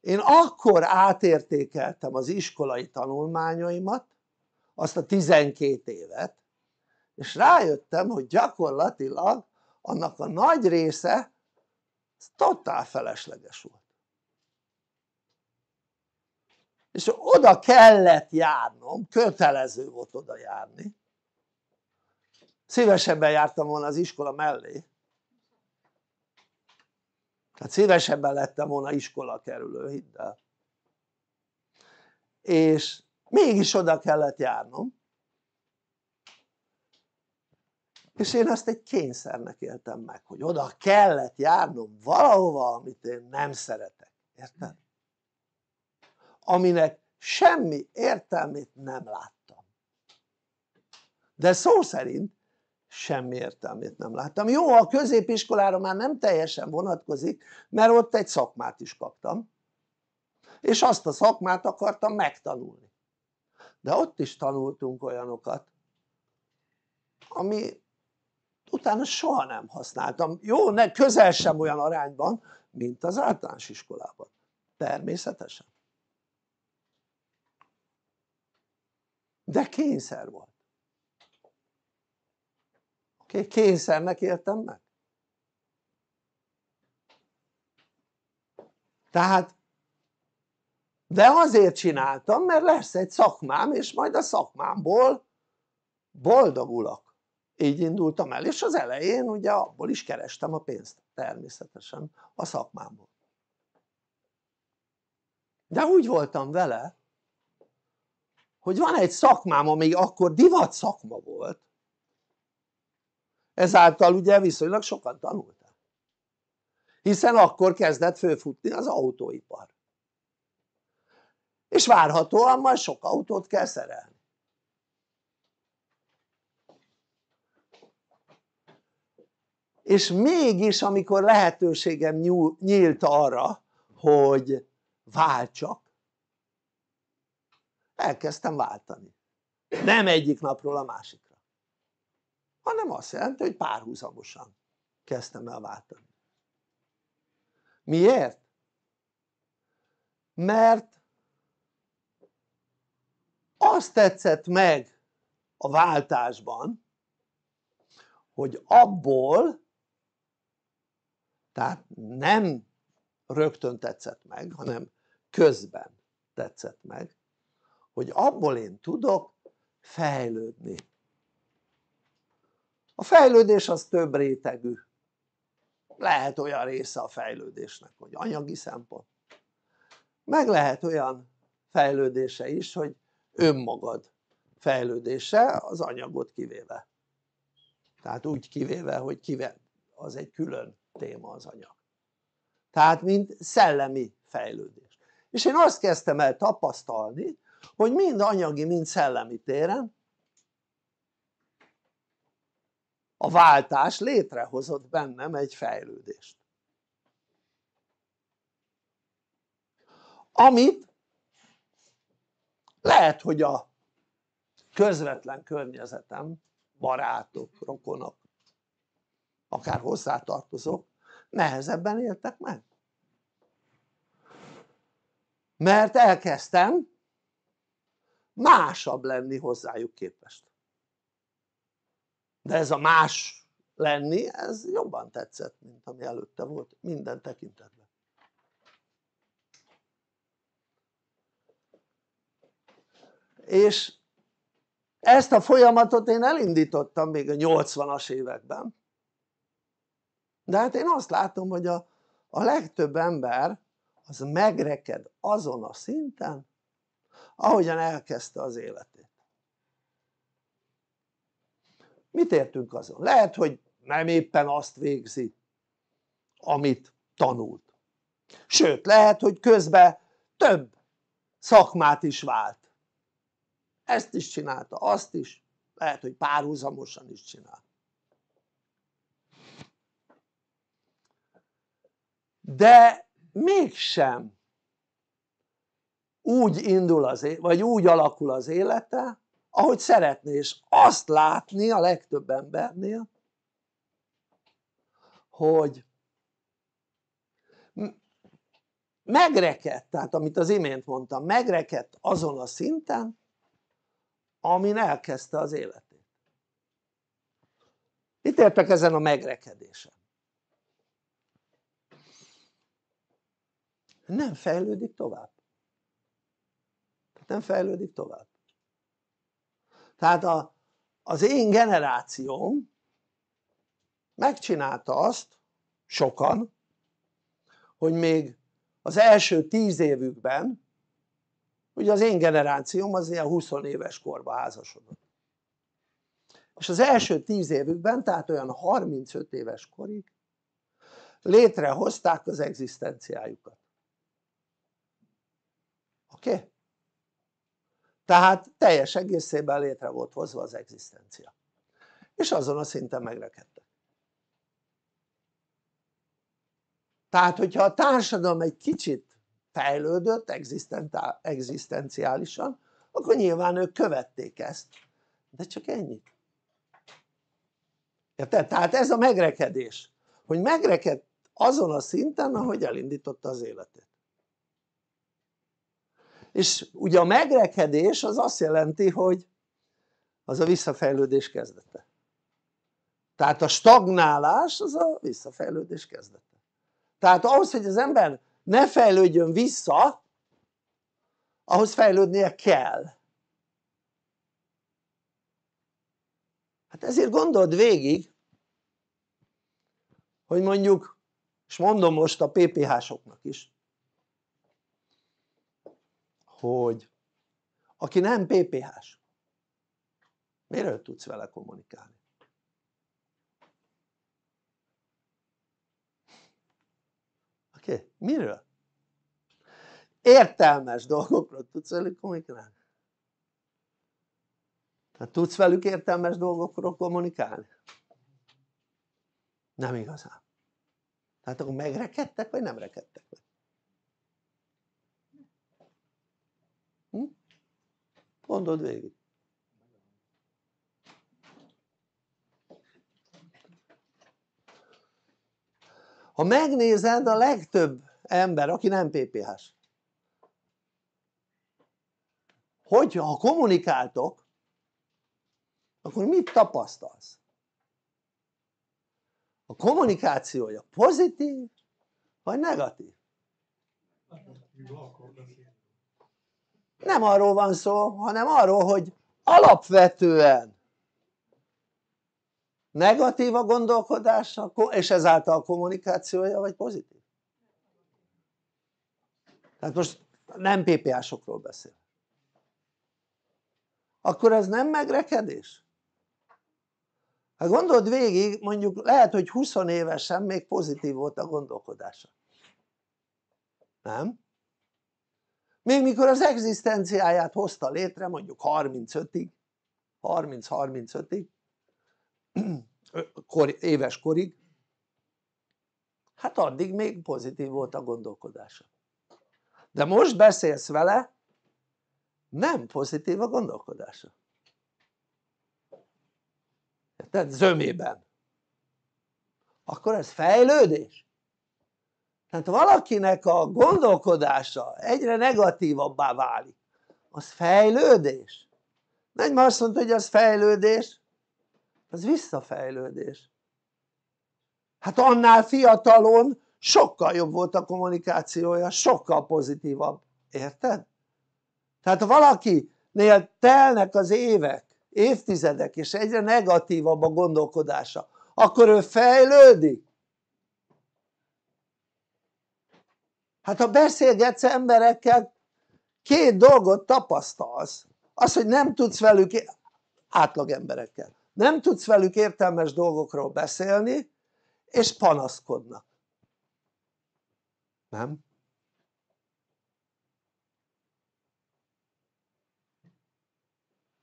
én akkor átértékeltem az iskolai tanulmányaimat, azt a 12 évet, és rájöttem, hogy gyakorlatilag annak a nagy része totál felesleges volt és oda kellett járnom, kötelező volt oda járni szívesebben jártam volna az iskola mellé tehát szívesebben lettem volna iskola kerülő, hiddel. és mégis oda kellett járnom és én azt egy kényszernek éltem meg hogy oda kellett járnom valahova amit én nem szeretek, érted? aminek semmi értelmét nem láttam de szó szerint semmi értelmét nem láttam jó a középiskolára már nem teljesen vonatkozik mert ott egy szakmát is kaptam és azt a szakmát akartam megtanulni de ott is tanultunk olyanokat ami utána soha nem használtam, jó ne, közel sem olyan arányban mint az általános iskolában, természetesen de kényszer volt oké? Okay? kényszernek értem meg tehát de azért csináltam mert lesz egy szakmám és majd a szakmámból boldogulok így indultam el és az elején ugye abból is kerestem a pénzt természetesen a szakmámból de úgy voltam vele hogy van egy szakmám ami akkor divat szakma volt ezáltal ugye viszonylag sokat tanultam hiszen akkor kezdett főfutni az autóipar és várhatóan majd sok autót kell szerelni és mégis amikor lehetőségem nyílt arra hogy váltsak elkezdtem váltani nem egyik napról a másikra hanem azt jelenti hogy párhuzamosan kezdtem el váltani miért? mert azt tetszett meg a váltásban hogy abból tehát nem rögtön tetszett meg hanem közben tetszett meg hogy abból én tudok fejlődni a fejlődés az több rétegű lehet olyan része a fejlődésnek hogy anyagi szempont meg lehet olyan fejlődése is hogy önmagad fejlődése az anyagot kivéve tehát úgy kivéve hogy kive, az egy külön téma az anyag tehát mint szellemi fejlődés és én azt kezdtem el tapasztalni hogy mind anyagi mind szellemi téren a váltás létrehozott bennem egy fejlődést amit lehet hogy a közvetlen környezetem, barátok, rokonok akár hozzátartozók nehezebben éltek meg mert elkezdtem másabb lenni hozzájuk képest de ez a más lenni ez jobban tetszett mint ami előtte volt minden tekintetben és ezt a folyamatot én elindítottam még a 80-as években de hát én azt látom hogy a, a legtöbb ember az megreked azon a szinten ahogyan elkezdte az életét mit értünk azon? lehet hogy nem éppen azt végzi amit tanult sőt lehet hogy közben több szakmát is vált ezt is csinálta, azt is lehet hogy párhuzamosan is csinál de mégsem úgy indul az élet, vagy úgy alakul az élete ahogy szeretné és azt látni a legtöbb embernél hogy megrekedt, tehát amit az imént mondtam, megrekedt azon a szinten amin elkezdte az életét mit értek ezen a megrekedésen? nem fejlődik tovább nem fejlődik tovább tehát a, az én generációm megcsinálta azt sokan hogy még az első tíz évükben ugye az én generációm az ilyen 20 éves korba házasodott és az első tíz évükben tehát olyan 35 éves korig létrehozták az egzisztenciájukat oké? Okay? tehát teljes egészében létre volt hozva az egzisztencia és azon a szinten megrekedtek tehát hogyha a társadalom egy kicsit fejlődött egzisztenciálisan akkor nyilván ők követték ezt de csak ennyit érted? tehát ez a megrekedés hogy megrekedt azon a szinten ahogy elindította az életét és ugye a megrekedés az azt jelenti hogy az a visszafejlődés kezdete tehát a stagnálás az a visszafejlődés kezdete tehát ahhoz hogy az ember ne fejlődjön vissza ahhoz fejlődnie kell hát ezért gondold végig hogy mondjuk és mondom most a PPH-soknak is hogy aki nem PPH-s miről tudsz vele kommunikálni? oké? Okay. miről? értelmes dolgokról tudsz velük kommunikálni? hát tudsz velük értelmes dolgokról kommunikálni? nem igazán tehát akkor megrekedtek vagy nem rekedtek meg? Gondold végig. Ha megnézed, a legtöbb ember, aki nem PPH-s, hogyha kommunikáltok, akkor mit tapasztalsz? A kommunikációja pozitív vagy negatív? nem arról van szó, hanem arról, hogy alapvetően negatív a gondolkodása és ezáltal a kommunikációja vagy pozitív tehát most nem PPA-sokról beszél akkor ez nem megrekedés? hát gondold végig mondjuk lehet hogy 20 évesen még pozitív volt a gondolkodása nem? még mikor az egzisztenciáját hozta létre mondjuk 35-ig 30-35-ig kor, éves korig hát addig még pozitív volt a gondolkodása de most beszélsz vele nem pozitív a gondolkodása tehát zömében akkor ez fejlődés? tehát valakinek a gondolkodása egyre negatívabbá válik az fejlődés nem azt mondta hogy az fejlődés az visszafejlődés hát annál fiatalon sokkal jobb volt a kommunikációja sokkal pozitívabb, érted? tehát ha valakinél telnek az évek, évtizedek és egyre negatívabb a gondolkodása akkor ő fejlődik hát ha beszélgetsz emberekkel két dolgot tapasztalsz az hogy nem tudsz velük átlag emberekkel nem tudsz velük értelmes dolgokról beszélni és panaszkodnak nem?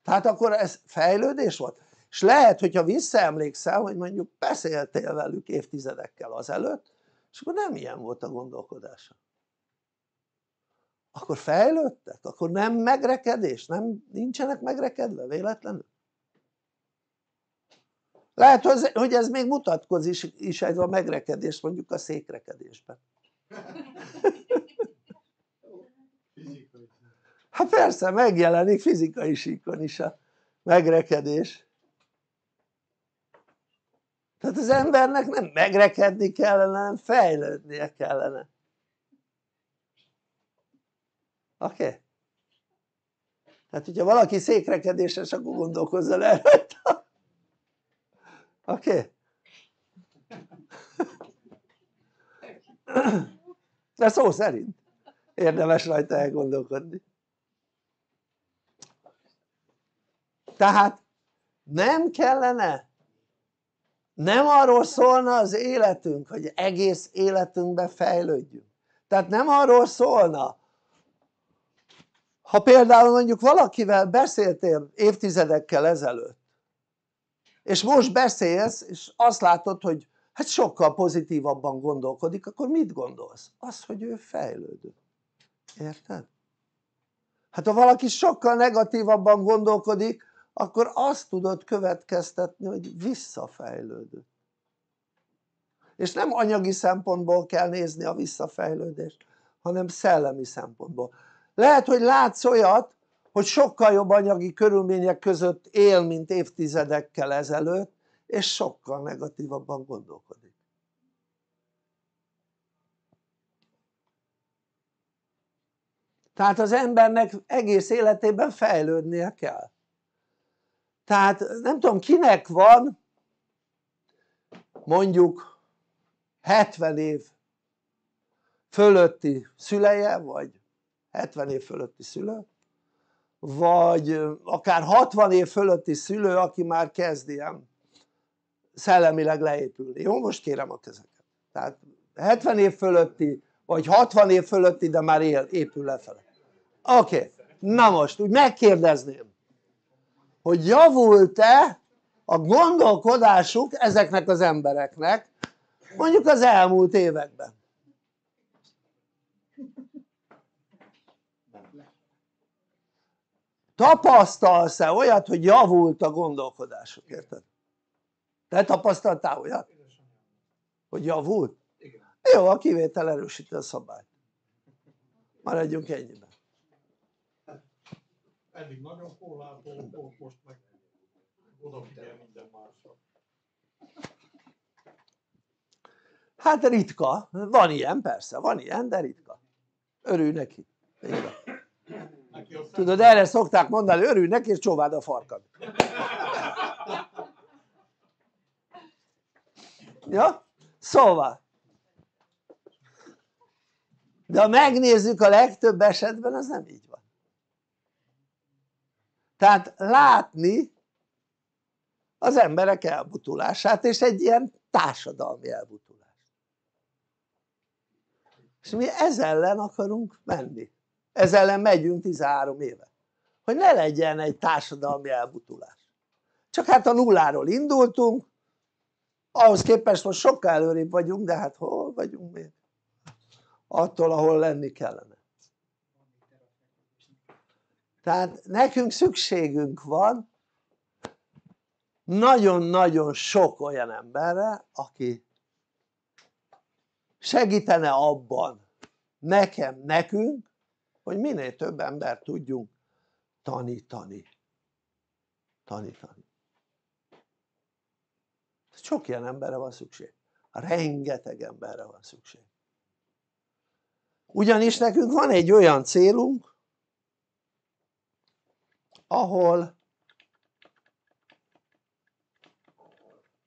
tehát akkor ez fejlődés volt? és lehet hogyha visszaemlékszel hogy mondjuk beszéltél velük évtizedekkel azelőtt és akkor nem ilyen volt a gondolkodása akkor fejlődtek, akkor nem megrekedés, nem, nincsenek megrekedve véletlenül lehet hogy ez még mutatkozik is ez a megrekedés mondjuk a székrekedésben hát persze megjelenik fizikai síkon is a megrekedés tehát az embernek nem megrekedni kellene, hanem fejlődnie kellene oké? Okay? tehát hogyha valaki székrekedéses akkor gondolkozz el oké? Okay? de szó szerint érdemes rajta elgondolkodni tehát nem kellene nem arról szólna az életünk hogy egész életünkbe fejlődjünk tehát nem arról szólna ha például mondjuk valakivel beszéltél évtizedekkel ezelőtt és most beszélsz és azt látod hogy hát sokkal pozitívabban gondolkodik akkor mit gondolsz? az hogy ő fejlődött érted? hát ha valaki sokkal negatívabban gondolkodik akkor azt tudod következtetni hogy visszafejlődött és nem anyagi szempontból kell nézni a visszafejlődést hanem szellemi szempontból lehet hogy látsz olyat hogy sokkal jobb anyagi körülmények között él mint évtizedekkel ezelőtt és sokkal negatívabban gondolkodik tehát az embernek egész életében fejlődnie kell tehát nem tudom kinek van mondjuk 70 év fölötti szüleje vagy 70 év fölötti szülő vagy akár 60 év fölötti szülő aki már kezd ilyen szellemileg leépülni, jó? most kérem a kezeket tehát 70 év fölötti vagy 60 év fölötti de már él, épül lefele oké, okay. na most úgy megkérdezném hogy javult-e a gondolkodásuk ezeknek az embereknek mondjuk az elmúlt években tapasztalsz-e olyat hogy javult a gondolkodásuk, érted? te tapasztaltál olyat? hogy javult? Igen. jó a kivétel erősíti a szabályt maradjunk ennyiben eddig nagyon korlátoló volt most meg odafigyel minden másra hát ritka, van ilyen persze, van ilyen de ritka örülj neki Igen. Tudod, erre szokták mondani, örülj neki és csóvád a farkad. Ja? Szóval. De ha megnézzük a legtöbb esetben, az nem így van. Tehát látni az emberek elbutulását, és egy ilyen társadalmi elbutulást. És mi ez ellen akarunk menni ez ellen megyünk 13 éve hogy ne legyen egy társadalmi elbutulás csak hát a nulláról indultunk ahhoz képest most sokkal előrébb vagyunk de hát hol vagyunk még attól ahol lenni kellene tehát nekünk szükségünk van nagyon-nagyon sok olyan emberre aki segítene abban nekem, nekünk hogy minél több embert tudjunk tanítani tanítani sok ilyen emberre van szükség rengeteg emberre van szükség ugyanis nekünk van egy olyan célunk ahol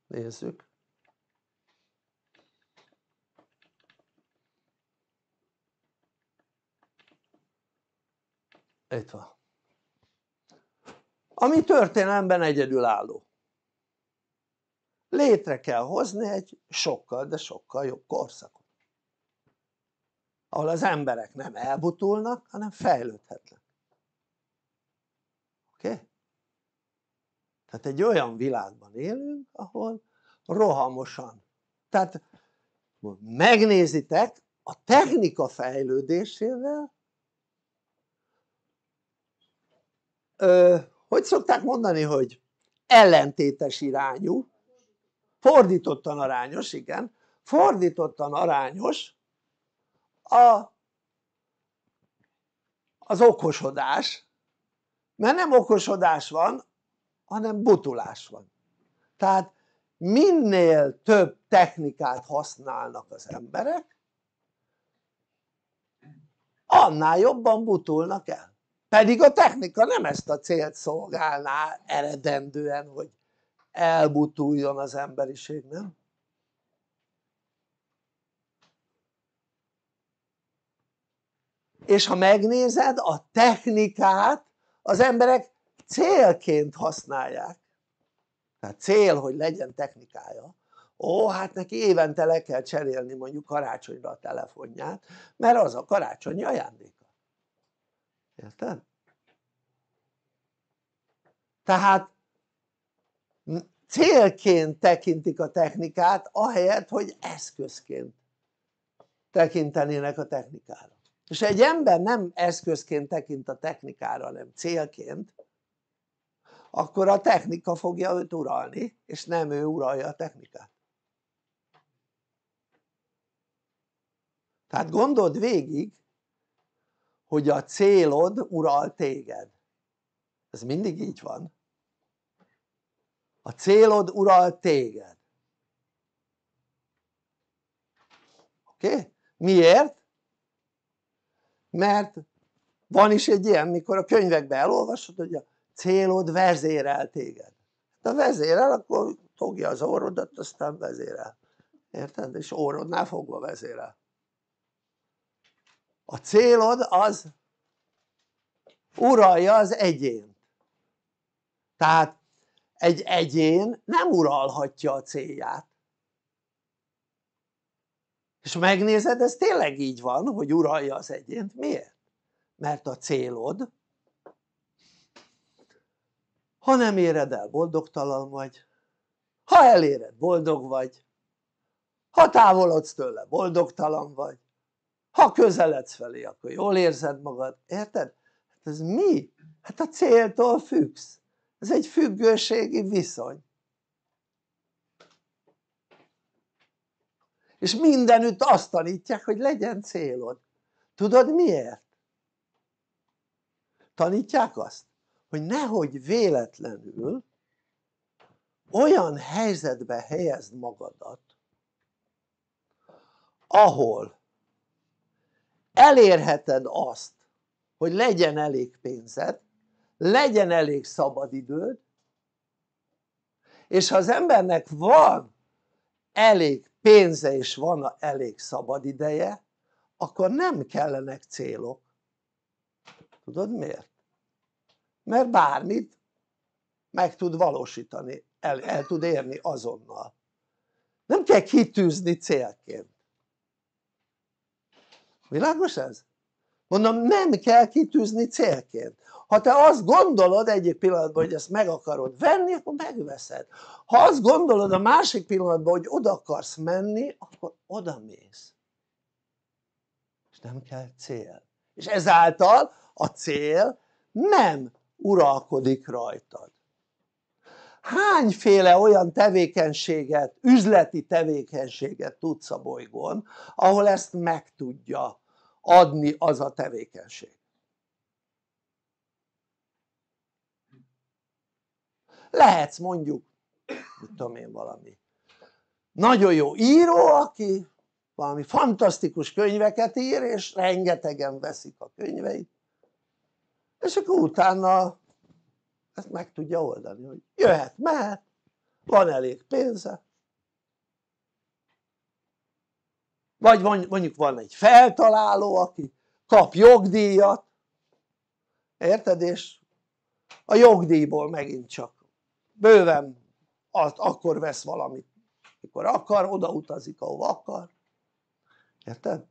nézzük itt van ami történelemben egyedülálló létre kell hozni egy sokkal de sokkal jobb korszakot ahol az emberek nem elbutulnak hanem fejlődhetnek oké? Okay? tehát egy olyan világban élünk ahol rohamosan tehát megnézitek a technika fejlődésével ö, hogy szokták mondani hogy ellentétes irányú fordítottan arányos igen fordítottan arányos a, az okosodás mert nem okosodás van hanem butulás van tehát minél több technikát használnak az emberek annál jobban butulnak el pedig a technika nem ezt a célt szolgálná eredendően, hogy elbutuljon az emberiség, nem? És ha megnézed, a technikát az emberek célként használják. Tehát cél, hogy legyen technikája. Ó, hát neki évente le kell cserélni mondjuk karácsonyra a telefonját, mert az a karácsonyi ajándék Érted? Tehát célként tekintik a technikát, ahelyett, hogy eszközként tekintenének a technikára. És egy ember nem eszközként tekint a technikára, hanem célként, akkor a technika fogja őt uralni, és nem ő uralja a technikát. Tehát gondold végig, hogy a célod ural téged ez mindig így van a célod ural téged oké? Okay? miért? mert van is egy ilyen mikor a könyvekben elolvasod hogy a célod vezérel téged de hát, ha vezérel akkor fogja az orrodat aztán vezérel érted? és orrodnál fogva vezérel a célod az uralja az egyént tehát egy egyén nem uralhatja a célját és megnézed ez tényleg így van hogy uralja az egyént, miért? mert a célod ha nem éred el boldogtalan vagy ha eléred boldog vagy ha távolodsz tőle boldogtalan vagy ha közeledsz felé akkor jól érzed magad, érted? Hát ez mi? hát a céltól függsz, ez egy függőségi viszony és mindenütt azt tanítják hogy legyen célod, tudod miért? tanítják azt hogy nehogy véletlenül olyan helyzetbe helyezd magadat ahol elérheted azt hogy legyen elég pénzed legyen elég szabadidőd és ha az embernek van elég pénze és van elég szabadideje akkor nem kellenek célok tudod miért? mert bármit meg tud valósítani, el, el tud érni azonnal nem kell kitűzni célként világos ez? mondom nem kell kitűzni célként ha te azt gondolod egyik pillanatban hogy ezt meg akarod venni akkor megveszed ha azt gondolod a másik pillanatban hogy oda akarsz menni akkor oda mész és nem kell cél és ezáltal a cél nem uralkodik rajtad hányféle olyan tevékenységet, üzleti tevékenységet tudsz a bolygón, ahol ezt meg tudja adni az a tevékenység. Lehetsz mondjuk, tudom én valami, nagyon jó író, aki valami fantasztikus könyveket ír, és rengetegen veszik a könyveit, és akkor utána ezt meg tudja oldani, hogy jöhet, mehet, van elég pénze, vagy mondjuk van egy feltaláló, aki kap jogdíjat, érted? És a jogdíjból megint csak bőven azt akkor vesz valamit, mikor akar, oda utazik, ahova akar, érted?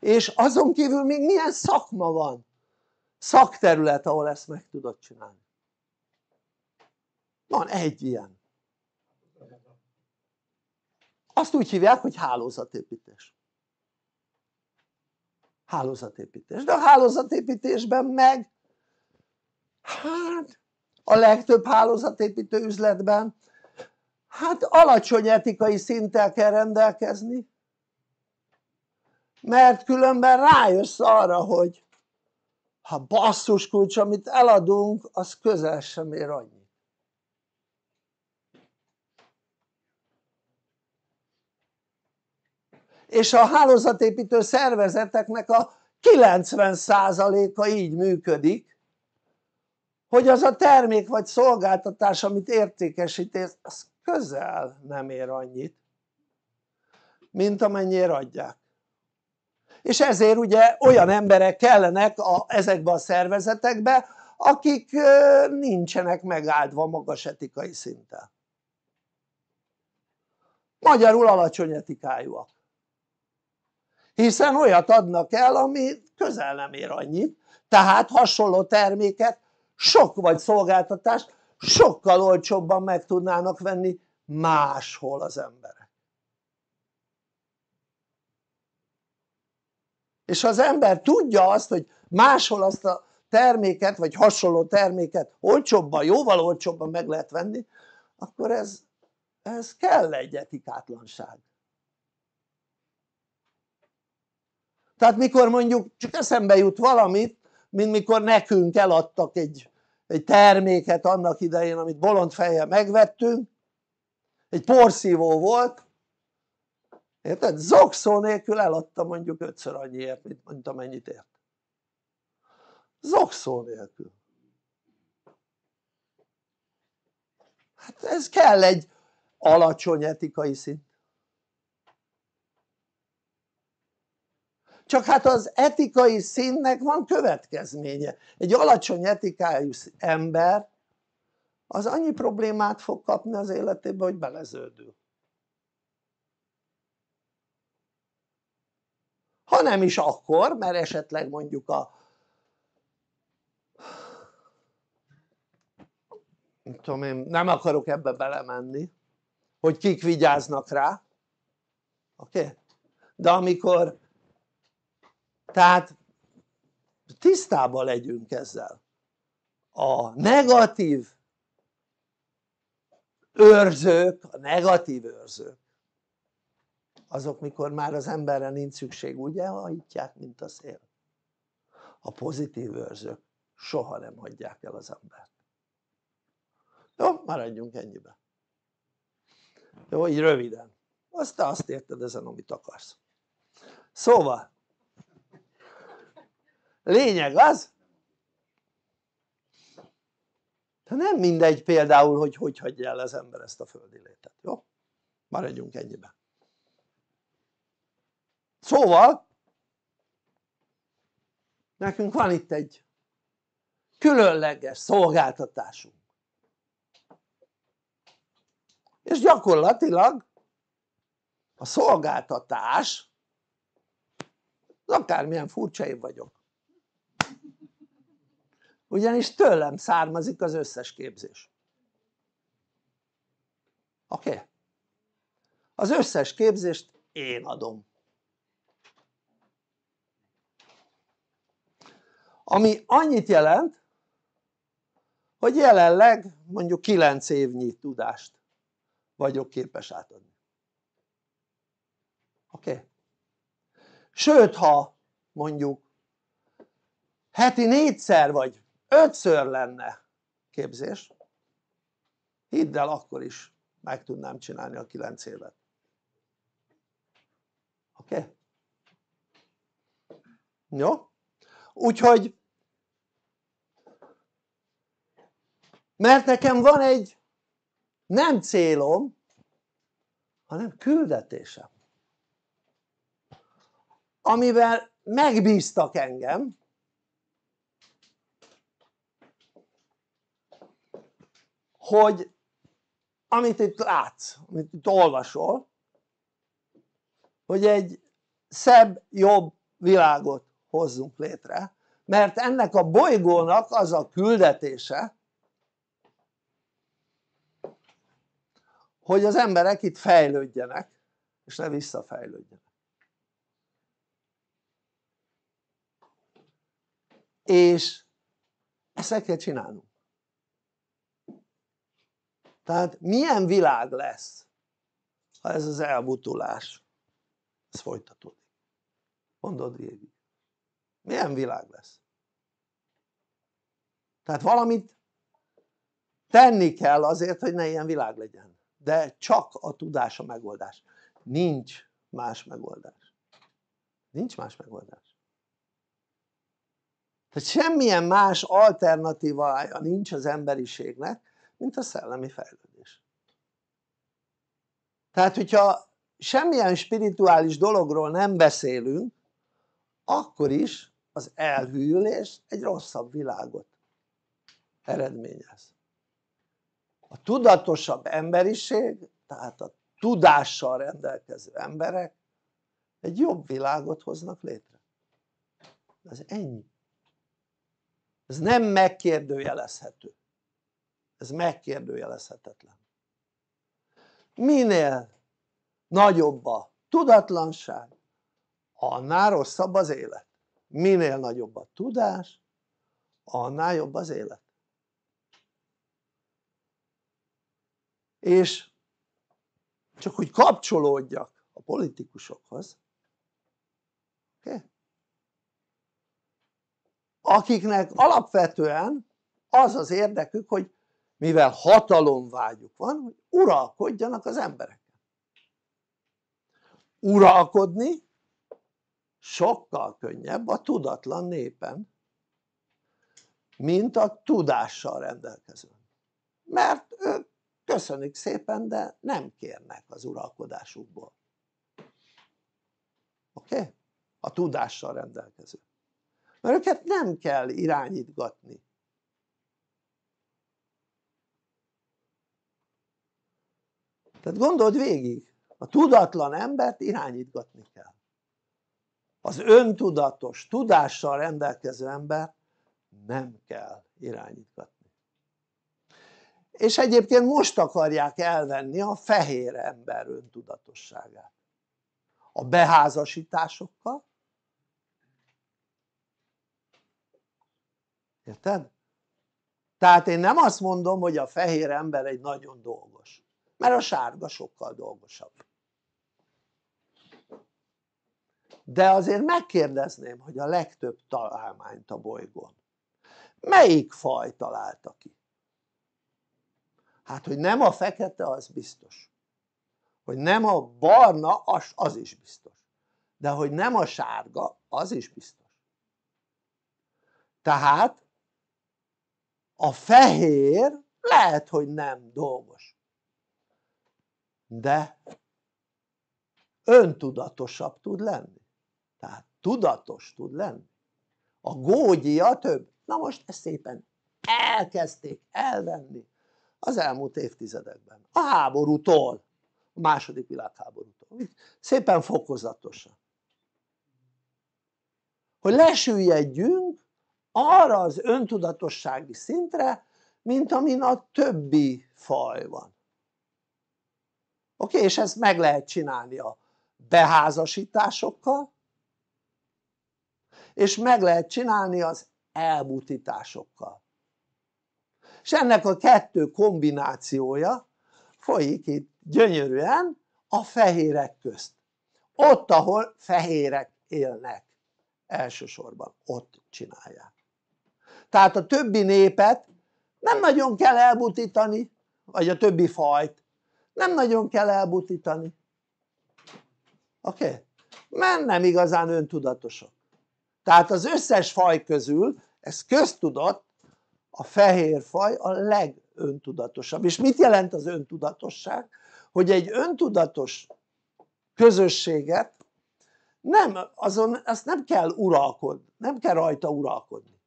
és azon kívül még milyen szakma van szakterület ahol ezt meg tudod csinálni van egy ilyen azt úgy hívják hogy hálózatépítés hálózatépítés, de a hálózatépítésben meg hát a legtöbb hálózatépítő üzletben hát alacsony etikai szinttel kell rendelkezni mert különben rájössz arra hogy ha basszus kulcs amit eladunk az közel sem ér annyi. és a hálózatépítő szervezeteknek a 90%-a így működik hogy az a termék vagy szolgáltatás amit értékesítesz az közel nem ér annyit mint amennyire adják és ezért ugye olyan emberek kellenek a, ezekbe a szervezetekbe akik nincsenek megáldva magas etikai szinten magyarul alacsony etikájúak hiszen olyat adnak el ami közel nem ér annyit tehát hasonló terméket sok vagy szolgáltatást sokkal olcsóbban meg tudnának venni máshol az emberek és ha az ember tudja azt hogy máshol azt a terméket vagy hasonló terméket olcsóbban, jóval olcsóbban meg lehet venni akkor ez, ez kell egy etikátlanság tehát mikor mondjuk csak eszembe jut valamit mint mikor nekünk eladtak egy, egy terméket annak idején amit bolond fejjel megvettünk egy porszívó volt érted? zokszó nélkül eladta mondjuk ötször annyiért mint, mint amennyit ért zokszó nélkül hát ez kell egy alacsony etikai szint csak hát az etikai színnek van következménye egy alacsony etikájú ember az annyi problémát fog kapni az életébe hogy belezöldül Hanem is akkor, mert esetleg mondjuk a nem tudom én, nem akarok ebbe belemenni, hogy kik vigyáznak rá, oké? Okay? De amikor, tehát tisztában legyünk ezzel. A negatív őrzők, a negatív őrzők, azok mikor már az emberre nincs szükség ugye hajtják mint a szél a pozitív őrzők soha nem hagyják el az embert jó maradjunk ennyiben jó így röviden azt te azt érted ezen amit akarsz szóval lényeg az de nem mindegy például hogy hogy hagyja el az ember ezt a földi létet, jó? maradjunk ennyiben szóval nekünk van itt egy különleges szolgáltatásunk és gyakorlatilag a szolgáltatás akármilyen furcsa én vagyok ugyanis tőlem származik az összes képzés oké? Okay? az összes képzést én adom ami annyit jelent hogy jelenleg mondjuk 9 évnyi tudást vagyok képes átadni oké? Okay? sőt ha mondjuk heti négyszer vagy ötször lenne képzés hidd el akkor is meg tudnám csinálni a 9 évet oké? Okay? jó? úgyhogy mert nekem van egy nem célom hanem küldetésem amivel megbíztak engem hogy amit itt látsz, amit itt olvasol hogy egy szebb, jobb világot hozzunk létre mert ennek a bolygónak az a küldetése hogy az emberek itt fejlődjenek és ne visszafejlődjenek és ezt kell csinálnunk tehát milyen világ lesz ha ez az elbutulás ez folytatódik mondod végig milyen világ lesz tehát valamit tenni kell azért hogy ne ilyen világ legyen de csak a tudás a megoldás nincs más megoldás nincs más megoldás tehát semmilyen más alternatívája nincs az emberiségnek mint a szellemi fejlődés tehát hogyha semmilyen spirituális dologról nem beszélünk akkor is az elhűlés egy rosszabb világot eredményez a tudatosabb emberiség tehát a tudással rendelkező emberek egy jobb világot hoznak létre ez ennyi ez nem megkérdőjelezhető ez megkérdőjelezhetetlen minél nagyobb a tudatlanság annál rosszabb az élet minél nagyobb a tudás annál jobb az élet és csak hogy kapcsolódjak a politikusokhoz okay? akiknek alapvetően az az érdekük hogy mivel hatalomvágyuk van hogy uralkodjanak az emberek uralkodni sokkal könnyebb a tudatlan népen mint a tudással rendelkező mert ők köszönjük szépen de nem kérnek az uralkodásukból oké? Okay? a tudással rendelkező mert őket nem kell irányítgatni tehát gondold végig a tudatlan embert irányítgatni kell az öntudatos, tudással rendelkező ember nem kell irányítani és egyébként most akarják elvenni a fehér ember öntudatosságát a beházasításokkal érted? tehát én nem azt mondom hogy a fehér ember egy nagyon dolgos mert a sárga sokkal dolgosabb de azért megkérdezném hogy a legtöbb találmányt a bolygón melyik faj találta ki? hát hogy nem a fekete az biztos hogy nem a barna az, az is biztos de hogy nem a sárga az is biztos tehát a fehér lehet hogy nem dolgos de öntudatosabb tud lenni tehát tudatos tud lenni a gógyia több na most ezt szépen elkezdték elvenni az elmúlt évtizedekben, a háborútól, a második világháborútól, szépen fokozatosan hogy lesüllyedjünk arra az öntudatossági szintre mint amin a többi faj van oké? és ezt meg lehet csinálni a beházasításokkal és meg lehet csinálni az elbutításokkal és ennek a kettő kombinációja folyik itt gyönyörűen a fehérek közt ott ahol fehérek élnek elsősorban ott csinálják tehát a többi népet nem nagyon kell elbutítani vagy a többi fajt nem nagyon kell elbutítani oké? Okay? mert nem igazán öntudatosak tehát az összes faj közül ez köztudott a fehér faj a legöntudatosabb és mit jelent az öntudatosság? hogy egy öntudatos közösséget nem, azon, azt nem kell uralkodni, nem kell rajta uralkodni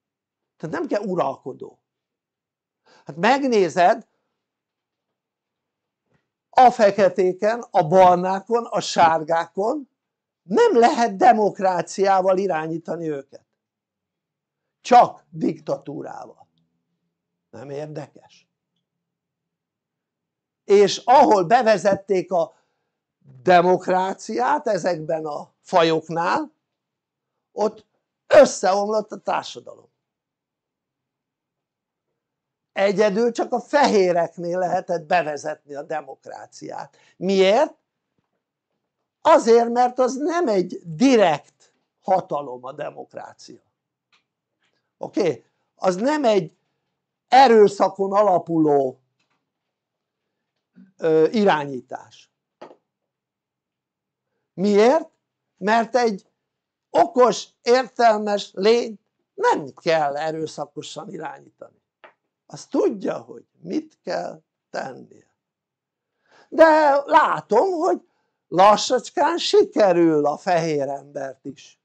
tehát nem kell uralkodó hát megnézed a feketéken, a barnákon, a sárgákon nem lehet demokráciával irányítani őket csak diktatúrával nem érdekes? és ahol bevezették a demokráciát ezekben a fajoknál ott összeomlott a társadalom egyedül csak a fehéreknél lehetett bevezetni a demokráciát miért? azért mert az nem egy direkt hatalom a demokrácia oké? Okay? az nem egy erőszakon alapuló irányítás. Miért? Mert egy okos, értelmes lény nem kell erőszakosan irányítani. Azt tudja, hogy mit kell tennie. De látom, hogy lassacskán sikerül a fehér embert is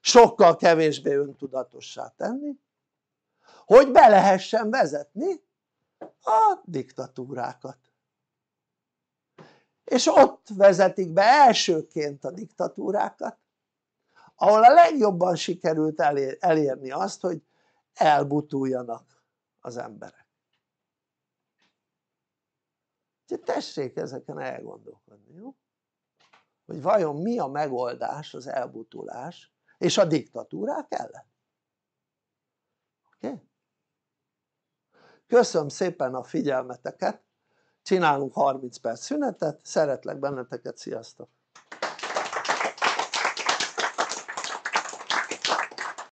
sokkal kevésbé öntudatossá tenni, hogy be lehessen vezetni a diktatúrákat és ott vezetik be elsőként a diktatúrákat ahol a legjobban sikerült elérni azt hogy elbutuljanak az emberek úgyhogy tessék ezeken elgondolkodni jó? hogy vajon mi a megoldás az elbutulás és a diktatúrák ellen oké? Okay? köszönöm szépen a figyelmeteket csinálunk 30 perc szünetet, szeretlek benneteket, sziasztok!